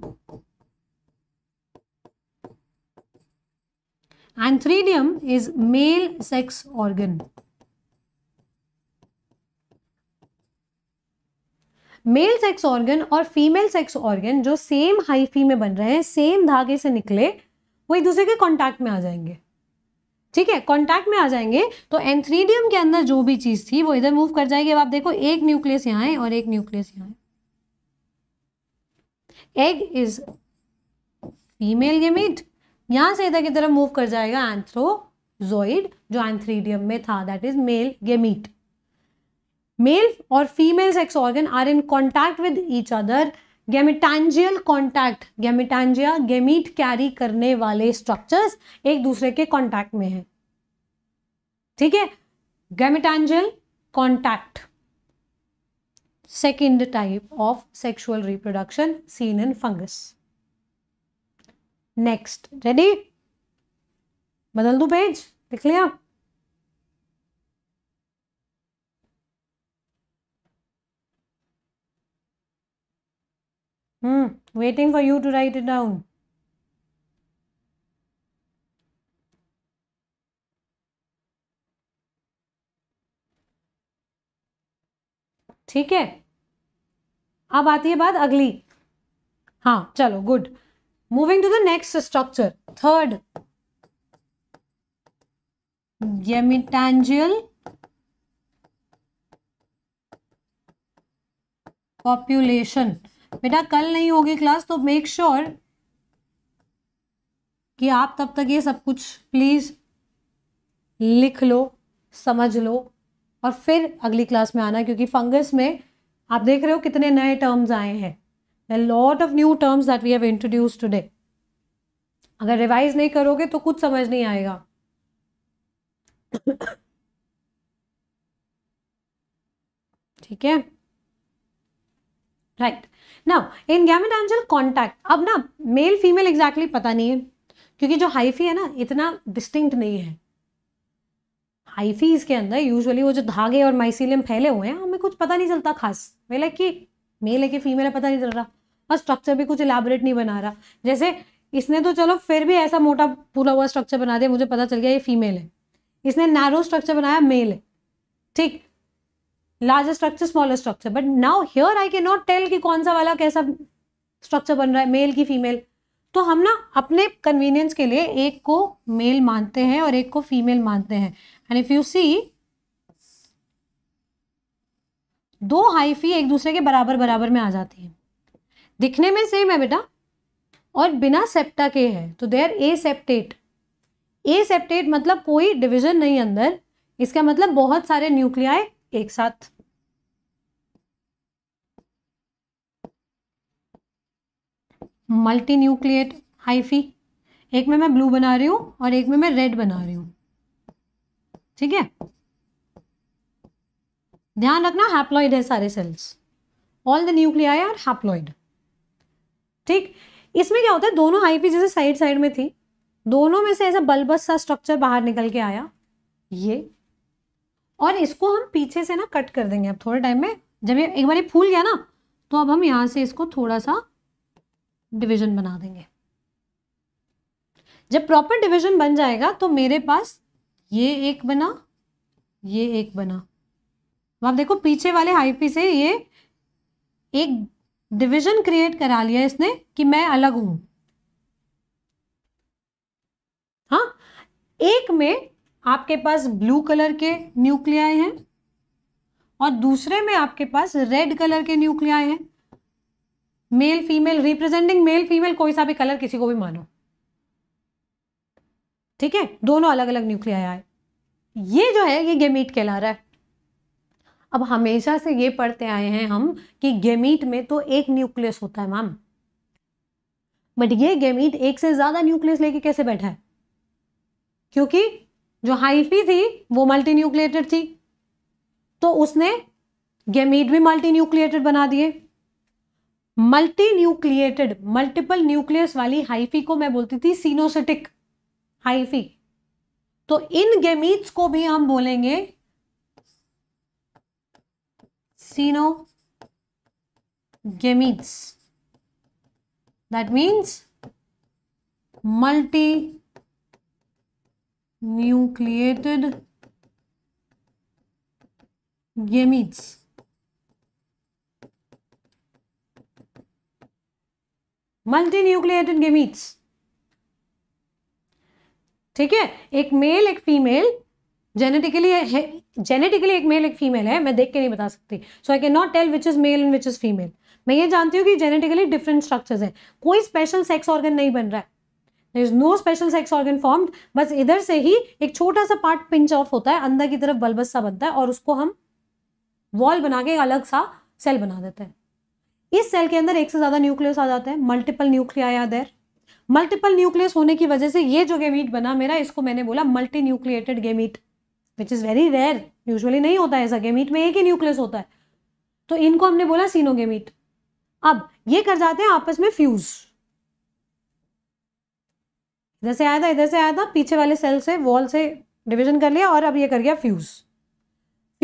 Anthridium is male sex organ. Male sex organ और फीमेल सेक्स ऑर्गन जो सेम हाइफी में बन रहे हैं सेम धागे से निकले वो एक दूसरे के कांटेक्ट में आ जाएंगे ठीक है कांटेक्ट में आ जाएंगे तो एंथ्रीडियम के अंदर जो भी चीज़ थी वो इधर मूव कर जाएगी अब आप देखो एक न्यूक्लियस यहाँ है और एक न्यूक्लियस यहाँ है एग इज फीमेल गेमीट यहाँ से इधर की तरफ मूव कर जाएगा एंथ्रोजोइड जो एंथ्रीडियम में था that is male gamete male और female sex organ are in contact with each other gametangial contact gametangia gamete carry करने वाले स्ट्रक्चर्स एक दूसरे के कॉन्टैक्ट में है ठीक है gametangial contact second type of sexual reproduction seen in fungus next ready बदल दू पेज लिख लिया hmm waiting for you to write it down ठीक है अब आती है बात अगली हाँ चलो good moving to the next structure third gametangial population बेटा कल नहीं होगी क्लास तो मेक श्योर sure कि आप तब तक ये सब कुछ प्लीज लिख लो समझ लो और फिर अगली क्लास में आना क्योंकि फंगस में आप देख रहे हो कितने नए टर्म्स आए हैं a lot of new terms that we have introduced today अगर रिवाइज नहीं करोगे तो कुछ समझ नहीं आएगा ठीक है right now in gametangial contact अब ना मेल फीमेल एग्जैक्टली पता नहीं है क्योंकि जो हाइफी है ना इतना डिस्टिंक्ट नहीं है हाइफीज इसके अंदर यूजुअली वो जो धागे और माइसिलियम फैले हुए हैं हमें कुछ पता नहीं चलता खास मेला कि मेल है कि फीमेल है पता नहीं चल रहा और स्ट्रक्चर भी कुछ इलाबोरेट नहीं बना रहा जैसे इसने तो चलो फिर भी ऐसा मोटा पूरा हुआ स्ट्रक्चर बना दिया मुझे पता चल गया ये फीमेल है इसने नैरो स्ट्रक्चर बनाया मेल है ठीक largest structure smaller structure but now here I can not tell कि कौन सा वाला कैसा स्ट्रक्चर बन रहा है मेल की फीमेल तो हम ना अपने कन्वीनियंस के लिए एक को मेल मानते हैं और एक को फीमेल मानते हैं एंड इफ यू सी दो हाइफी एक दूसरे के बराबर बराबर में आ जाती है दिखने में सेम है बेटा और बिना सेप्टा के है तो there a septate a septate मतलब कोई डिवीजन नहीं अंदर इसका मतलब बहुत सारे न्यूक्लियाई एक साथ मल्टी न्यूक्लिएट हाइफी एक में मैं ब्लू बना रही हूँ और एक में मैं रेड बना रही हूं ठीक है ध्यान रखना हैप्लॉइड है सारे cells all the nuclei are haploid ठीक इसमें क्या होता है दोनों आईपी जैसे साइड साइड में थी दोनों में से ऐसा बल्बस सा स्ट्रक्चर बाहर निकल के आया ये और इसको हम पीछे से ना कट कर देंगे अब थोड़े टाइम में जब ये एक बार ये फूल गया ना तो अब हम यहाँ से इसको थोड़ा सा डिवीजन बना देंगे जब प्रॉपर डिवीजन बन जाएगा तो मेरे पास ये एक बना ये एक बना अब देखो पीछे वाले हाईपी से ये एक डिविजन क्रिएट करा लिया इसने कि मैं अलग हूं हाँ एक में आपके पास ब्लू कलर के न्यूक्लियाई हैं और दूसरे में आपके पास रेड कलर के न्यूक्लियाई हैं male female representing male female कोई सा भी कलर किसी को भी मानो ठीक है दोनों अलग अलग न्यूक्लियाई आए ये जो है ये गेमीट कहला रहा है अब हमेशा से ये पढ़ते आए हैं हम कि गेमीट में तो एक न्यूक्लियस होता है मैम बट ये गेमीट एक से ज़्यादा न्यूक्लियस लेके कैसे बैठा है क्योंकि जो हाइफी थी वो मल्टी न्यूक्लिएटेड थी तो उसने गेमीट भी मल्टी न्यूक्लिएटेड बना दिए मल्टी न्यूक्लिएटेड मल्टीपल न्यूक्लियस वाली हाइफी को मैं बोलती थी सीनोसिटिक हाइफी तो इन गेमीट्स को भी हम बोलेंगे cenogametes that means multi nucleated gametes multinucleated gametes ठीक है एक मेल एक फीमेल जेनेटिकली जेनेटिकली एक मेल एक फीमेल है मैं देख के नहीं बता सकती so I can not tell which is male and which is female मैं ये जानती हूँ कि जेनेटिकली डिफरेंट स्ट्रक्चर्स हैं कोई स्पेशल सेक्स ऑर्गन नहीं बन रहा है there is no special sex organ formed बस इधर से ही एक छोटा सा पार्ट पिंच ऑफ होता है अंदर की तरफ बल्बस सा बनता है और उसको हम वॉल बना के अलग सा सेल बना देते हैं इस सेल के अंदर एक से ज़्यादा न्यूक्लियस आ जाते हैं multiple nuclei are there multiple nucleus होने की वजह से ये जो गेमीट बना मेरा इसको मैंने बोला multi nucleated gamete which is very rare usually नहीं होता है ऐसा गेमीट में एक ही न्यूक्लियस होता है तो इनको हमने बोला सीनो गेमीट अब ये कर जाते हैं आपस में फ्यूज इधर से आया था इधर से आया था पीछे वाले सेल से वॉल से डिवीजन कर लिया और अब ये कर गया फ्यूज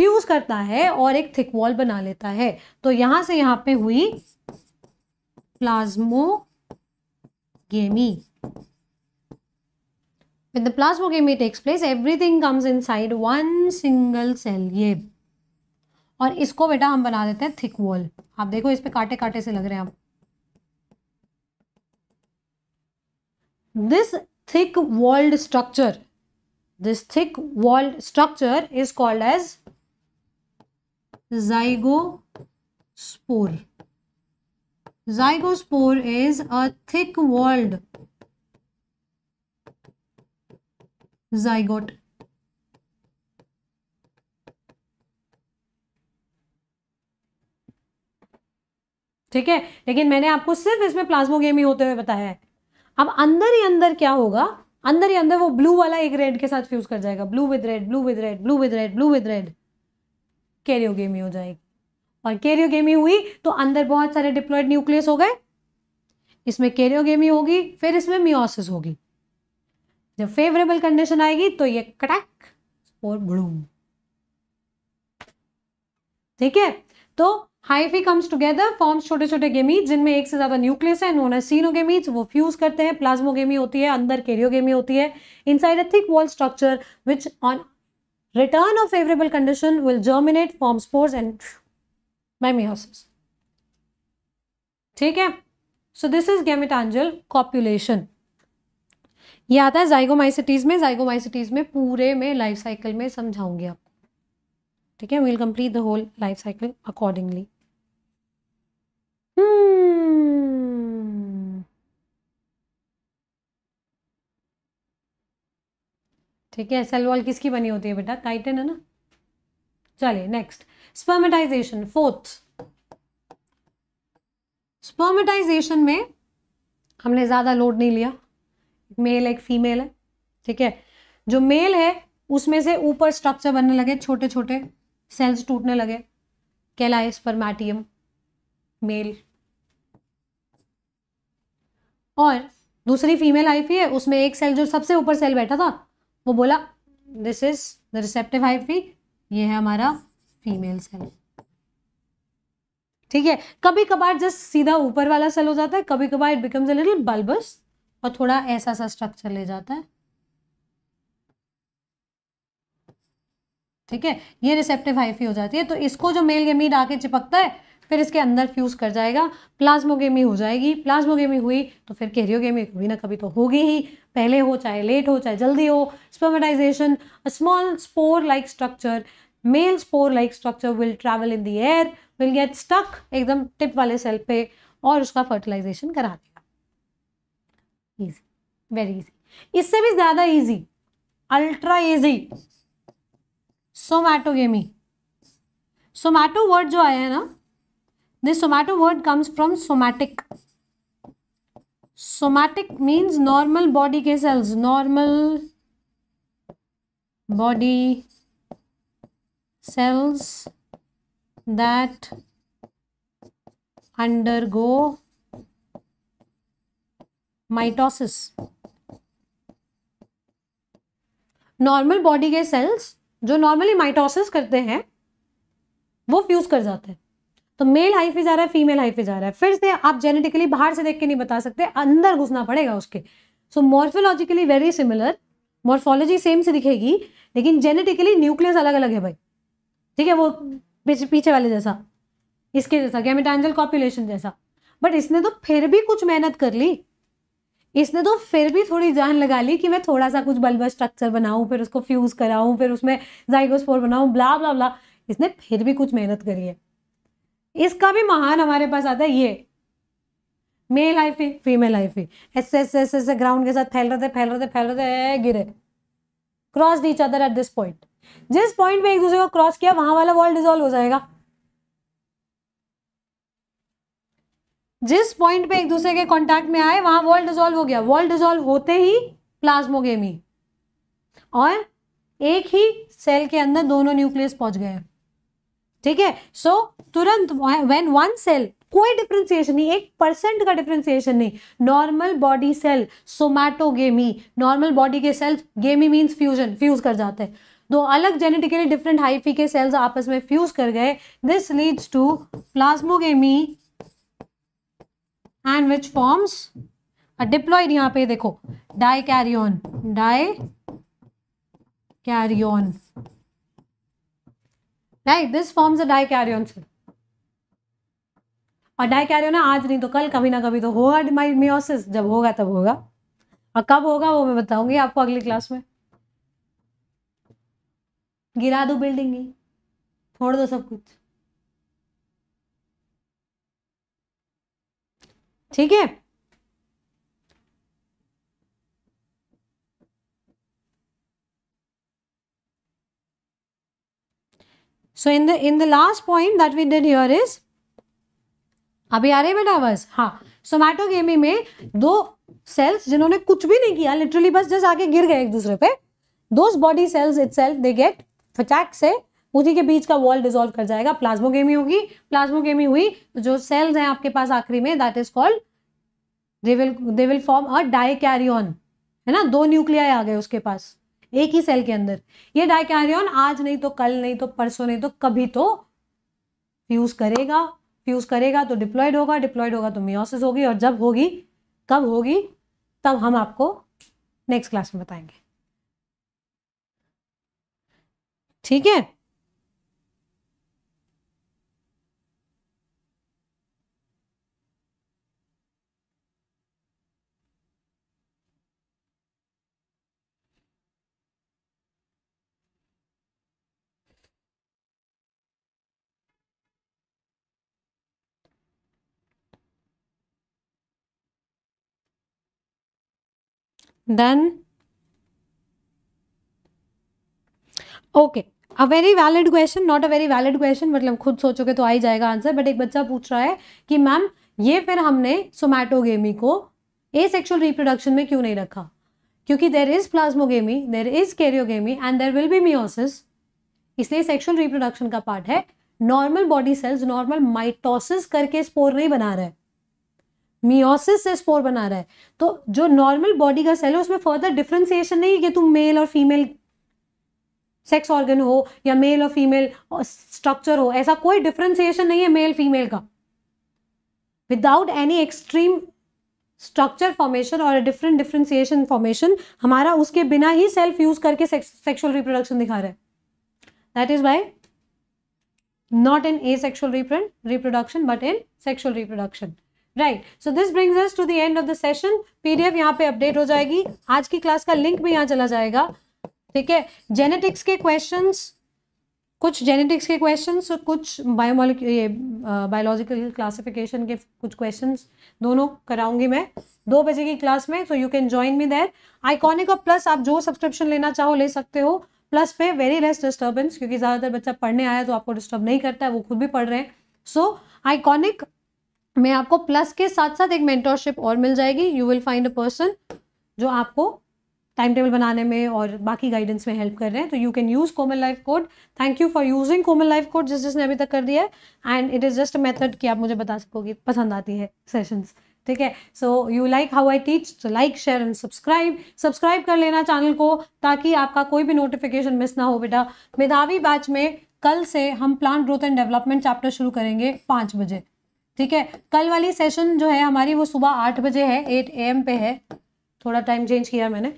फ्यूज करता है और एक थिक वॉल बना लेता है तो यहां से यहां पे हुई प्लाज्मो गेमी when the plasmogamy takes place everything comes inside one single cell ye और इसको बेटा हम बना देते हैं थिक वॉल आप देखो इस पे काटे काटे से लग रहे हैं आप this thick walled structure this thick walled structure is called as zygospore is a thick walled zygote. ठीक है लेकिन मैंने आपको सिर्फ इसमें प्लाज्मोगेमी होते हुए बताया है अब अंदर ही अंदर क्या होगा अंदर ही अंदर वो ब्लू वाला एक रेड के साथ फ्यूज कर जाएगा blue with red blue with red blue with red blue with red karyogamy हो जाएगी और कैरियोगेमी हुई तो अंदर बहुत सारे डिप्लॉयड न्यूक्लियस हो गए इसमें कैरियोगेमी होगी फिर इसमें मियोसिस होगी जब फेवरेबल कंडीशन आएगी तो ये कटैक और ब्लूम ठीक है तो हाइफी कम्स टुगेदर फॉर्म्स छोटे छोटे गेमी जिनमें एक से ज्यादा न्यूक्लियस है नोन सीनोगेमीज वो फ्यूज करते हैं प्लाज्मोगेमी होती है अंदर गेमी होती है inside a thick wall structure which on return of favourable condition will germinate form spores and meiosis ठीक है सो दिस इज गेमिटांजल कॉप्युलेशन ये आता है जाइगोमाइसिटीज में जाइगोमाइसिटीज में पूरे में लाइफ साइकिल में समझाऊंगी आपको ठीक है will complete the whole life cycle accordingly ठीक है सेल वॉल किसकी बनी होती है बेटा काइटन है ना चलिए नेक्स्ट स्पर्मेटाइजेशन फोर्थ स्पर्मेटाइजेशन में हमने ज़्यादा लोड नहीं लिया मेल एक फीमेल है ठीक है जो मेल है उसमें से ऊपर स्ट्रक्चर बनने लगे छोटे छोटे सेल्स टूटने लगे कहलाए स्पर्मैटियम मेल और दूसरी फीमेल आईफी है उसमें एक सेल जो सबसे ऊपर सेल बैठा था वो बोला this is the receptive hyphae ये है हमारा फीमेल सेल ठीक है कभी कभार जस्ट सीधा ऊपर वाला सेल हो जाता है कभी कभार it becomes a little bulbous और थोड़ा ऐसा सा स्ट्रक्चर ले जाता है ठीक है ये रिसेप्टिव हाइफी हो जाती है तो इसको जो मेल गेमी आके चिपकता है फिर इसके अंदर फ्यूज कर जाएगा प्लाज्मोगेमी हो जाएगी प्लाज्मोगेमी हुई तो फिर कैरियोगेमी कभी ना कभी तो होगी ही पहले हो चाहे लेट हो चाहे जल्दी हो spermatization small spore like structure male spore like structure will travel in the air will get stuck एकदम टिप वाले सेल पे और उसका फर्टिलाइजेशन करा देगा ईजी वेरी इजी इससे भी ज्यादा easy ultra easy somatogamy somato word जो आया है ना this somato word comes from somatic somatic means normal body के cells normal body cells that undergo mitosis normal body के सेल्स जो नॉर्मली माइटोसिस करते हैं वो फ्यूज कर जाते हैं तो मेल हाइफे जा रहा है फीमेल हाइफे जा रहा है फिर से आप जेनेटिकली बाहर से देख के नहीं बता सकते अंदर घुसना पड़ेगा उसके so morphologically very similar morphology same से दिखेगी लेकिन जेनेटिकली न्यूक्लियस अलग अलग है भाई ठीक है वो पीछे वाले जैसा इसके जैसा गैमेटांजल कॉपुलेशन जैसा बट इसने तो फिर भी कुछ मेहनत कर ली इसने तो फिर भी थोड़ी जान लगा ली कि मैं थोड़ा सा कुछ बल्ब स्ट्रक्चर बनाऊँ फिर उसको फ्यूज़ कराऊँ फिर उसमें जाइगोस्पोर बनाऊँ ब्ला ब्ला ब्ला इसने फिर भी कुछ मेहनत करी है इसका भी महान हमारे पास आता है ये मेल ही फीमेल आईफी ऐसे ऐसे ऐसे ऐसे ग्राउंड के साथ फैल रहे थे फैल रहे थे फैल रहे थे गिरे cross each other at this point जिस पॉइंट पे एक दूसरे को क्रॉस किया वहां वाला वॉल डिजोल्व हो जाएगा जिस पॉइंट पे एक दूसरे के कांटेक्ट में आए वहां वॉल डिजोल्व हो गया वॉल डिजोल्व होते ही प्लाज्मोगेमी और एक ही सेल के अंदर दोनों न्यूक्लियस पहुंच गए ठीक है सो तुरंत व्हेन वन सेल कोई डिफ्रेंसिएशन नहीं एक परसेंट का डिफ्रेंसिएशन नहीं normal body cell somatogamy normal body के cells gamy means fusion fuse कर जाते हैं दो अलग जेनेटिकली डिफरेंट हाइफी के सेल्स आपस में फ्यूज कर गए this leads to plasmogamy and which forms diploid यहाँ पे देखो dikaryon dikaryon right this forms a dikaryon और डाई कैरियन आज नहीं तो कल कभी ना कभी तो होगा डिमाइडमियोसिस जब होगा तब होगा और कब होगा वो मैं बताऊंगी आपको अगली क्लास में गिरा दो बिल्डिंग ही छोड़ दो सब कुछ ठीक है so in the in the last point that we did here is अभी आ रहे बेटा बस हाँ गेमी में दो सेल्स जिन्होंने कुछ भी नहीं किया लिटरली बस जस्ट आके गिर गए एक दूसरे पे दो body cells itself they get फटैक से उसी के बीच का वॉल डिजोल्व कर जाएगा प्लाज्मोगेमी होगी प्लाज्मोगेमी हुई तो जो सेल्स हैं आपके पास आखिरी में that is called they will form a dikaryon है ना दो न्यूक्लिया आ गए उसके पास एक ही सेल के अंदर ये डायकैरियन आज नहीं तो कल नहीं तो परसों नहीं तो कभी तो फ्यूज करेगा फ्यूज करेगा तो डिप्लॉयड होगा डिप्लॉयड होगा तो मियोसिस होगी और जब होगी कब होगी तब हम आपको नेक्स्ट क्लास में बताएंगे ठीक है Then, okay. A very valid question not a very valid question मतलब खुद सोचोगे तो आई जाएगा आंसर बट एक बच्चा पूछ रहा है कि मैम ये फिर हमने सोमैटोगेमी को ए सेक्शुअल रिप्रोडक्शन में क्यों नहीं रखा क्योंकि there is plasmogamy there is karyogamy and there will be meiosis इसलिए सेक्शुअल रिप्रोडक्शन का पार्ट है normal body cells normal mitosis करके स्पोर नहीं बना रहे मियोसिस से स्पोर बना रहा है तो जो नॉर्मल बॉडी का सेल है उसमें फर्दर डिफ्रेंसिएशन नहीं है कि तुम मेल और फीमेल सेक्स ऑर्गन हो या मेल और फीमेल स्ट्रक्चर uh, हो ऐसा कोई डिफ्रेंसिएशन नहीं है मेल फीमेल का without any extreme structure formation और डिफरेंट डिफ्रेंसिएशन फॉर्मेशन हमारा उसके बिना ही सेल्फ यूज करके सेक्सुअल रिप्रोडक्शन दिखा रहा है that is by not in asexual reproduction but in sexual reproduction right so this brings us to the end of the session PDF यहाँ पे अपडेट हो जाएगी आज की क्लास का लिंक भी यहाँ चला जाएगा ठीक है जेनेटिक्स के क्वेश्चंस कुछ जेनेटिक्स के क्वेश्चंस और कुछ बायोमोलिक ये बायोलॉजिकल क्लासिफिकेशन के कुछ क्वेश्चंस दोनों कराऊंगी मैं दो बजे की क्लास में so you can join me there iconic और प्लस आप जो सब्सक्रिप्शन लेना चाहो ले सकते हो प्लस पे वेरी लेस डिस्टर्बेंस क्योंकि ज़्यादातर बच्चा पढ़ने आया तो आपको डिस्टर्ब नहीं करता है वो खुद भी पढ़ रहे हैं सो आइकॉनिक में आपको प्लस के साथ साथ एक मेंटोरशिप और मिल जाएगी you will find a person जो आपको टाइम टेबल बनाने में और बाकी गाइडेंस में हेल्प कर रहे हैं तो you can use Komal life code thank you for using Komal life code जिस जिसने अभी तक कर दिया है and it is just a method कि आप मुझे बता सकोगे पसंद आती है सेशंस ठीक है so you like how I teach so like share and subscribe subscribe कर लेना चैनल को ताकि आपका कोई भी नोटिफिकेशन मिस ना हो बेटा मेधावी बैच में कल से हम plant growth and development chapter शुरू करेंगे पाँच बजे ठीक है कल वाली सेशन जो है हमारी वो सुबह आठ बजे है एट ए एम पे है थोड़ा टाइम चेंज किया मैंने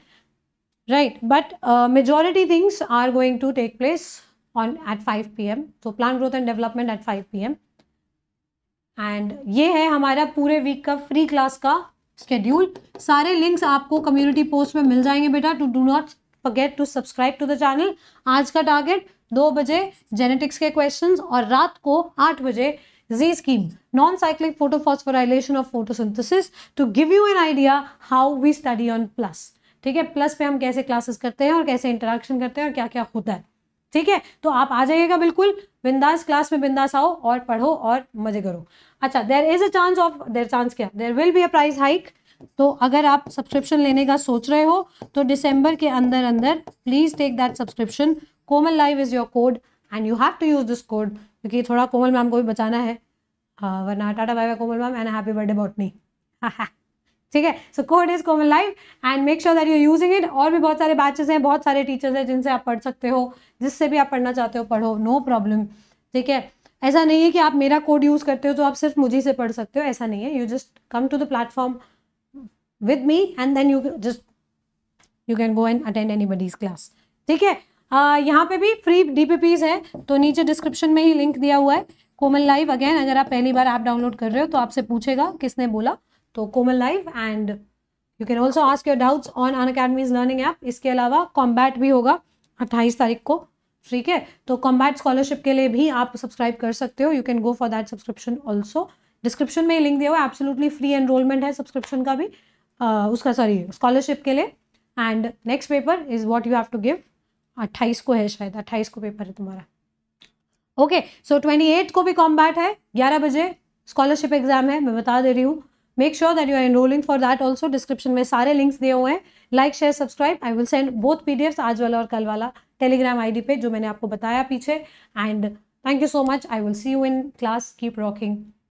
right but majority things are going to take place on at five P M तो plan growth and development at five P M एंड ये है हमारा पूरे वीक का फ्री क्लास का स्केड्यूल सारे लिंक्स आपको कम्युनिटी पोस्ट में मिल जाएंगे बेटा to do not forget to subscribe to the channel आज का टारगेट दो बजे जेनेटिक्स के क्वेश्चंस और रात को आठ बजे Z scheme non cyclic photophosphorylation of photosynthesis to give you an idea how we study on plus ठीक है प्लस पे हम कैसे क्लासेस करते हैं और कैसे इंटरेक्शन करते हैं और क्या क्या होता है ठीक है तो आप आ जाइएगा बिल्कुल बिंदास क्लास में बिंदास आओ और पढ़ो और मजे करो अच्छा there is a chance of there chance क्या there will be a price hike तो अगर आप सब्सक्रिप्शन लेने का सोच रहे हो तो दिसंबर के अंदर अंदर please take that subscription Komal live is your code and you have to use this code क्योंकि थोड़ा कोमल मैम को भी बचाना है वरना tata bye bye Komal ma'am and happy birthday botany ठीक है so code is Komal live and make sure that you using it और भी बहुत सारे बैचेस हैं बहुत सारे टीचर्स हैं जिनसे आप पढ़ सकते हो जिससे भी आप पढ़ना चाहते हो पढ़ो नो प्रॉब्लम ठीक है ऐसा नहीं है कि आप मेरा कोड यूज़ करते हो तो आप सिर्फ मुझे से पढ़ सकते हो ऐसा नहीं है you just come to the platform with me and then you just you can go and attend any buddy's class ठीक है यहाँ पे भी फ्री पीज है तो नीचे डिस्क्रिप्शन में ही लिंक दिया हुआ है कोमल लाइव अगेन अगर आप पहली बार ऐप डाउनलोड कर रहे हो तो आपसे पूछेगा किसने बोला तो Komal live and you can also ask your doubts on Unacademy's learning app इसके अलावा कॉम्बैट भी होगा अट्ठाईस तारीख को ठीक है तो कॉम्बैट स्कॉलरशिप के लिए भी आप सब्सक्राइब कर सकते हो you can go for that subscription also description में लिंक दिया हुआ है फ्री एनरोलमेंट है सब्सक्रिप्शन का भी uh, उसका सॉरी स्कॉलरशिप के लिए and next paper is what you have to give अट्ठाईस को है शायद अट्ठाईस को पेपर है तुम्हारा ओके सो ट्वेंटी एट को भी कॉम्बैट है ग्यारह बजे स्कॉलरशिप एग्जाम है मैं बता दे रही हूँ make sure that you are enrolling for that also description में सारे लिंक्स दिए हुए हैं like share subscribe I will send both P आज वाला और कल वाला टेलीग्राम आई पे जो मैंने आपको बताया पीछे and thank you so much I will see you in class keep rocking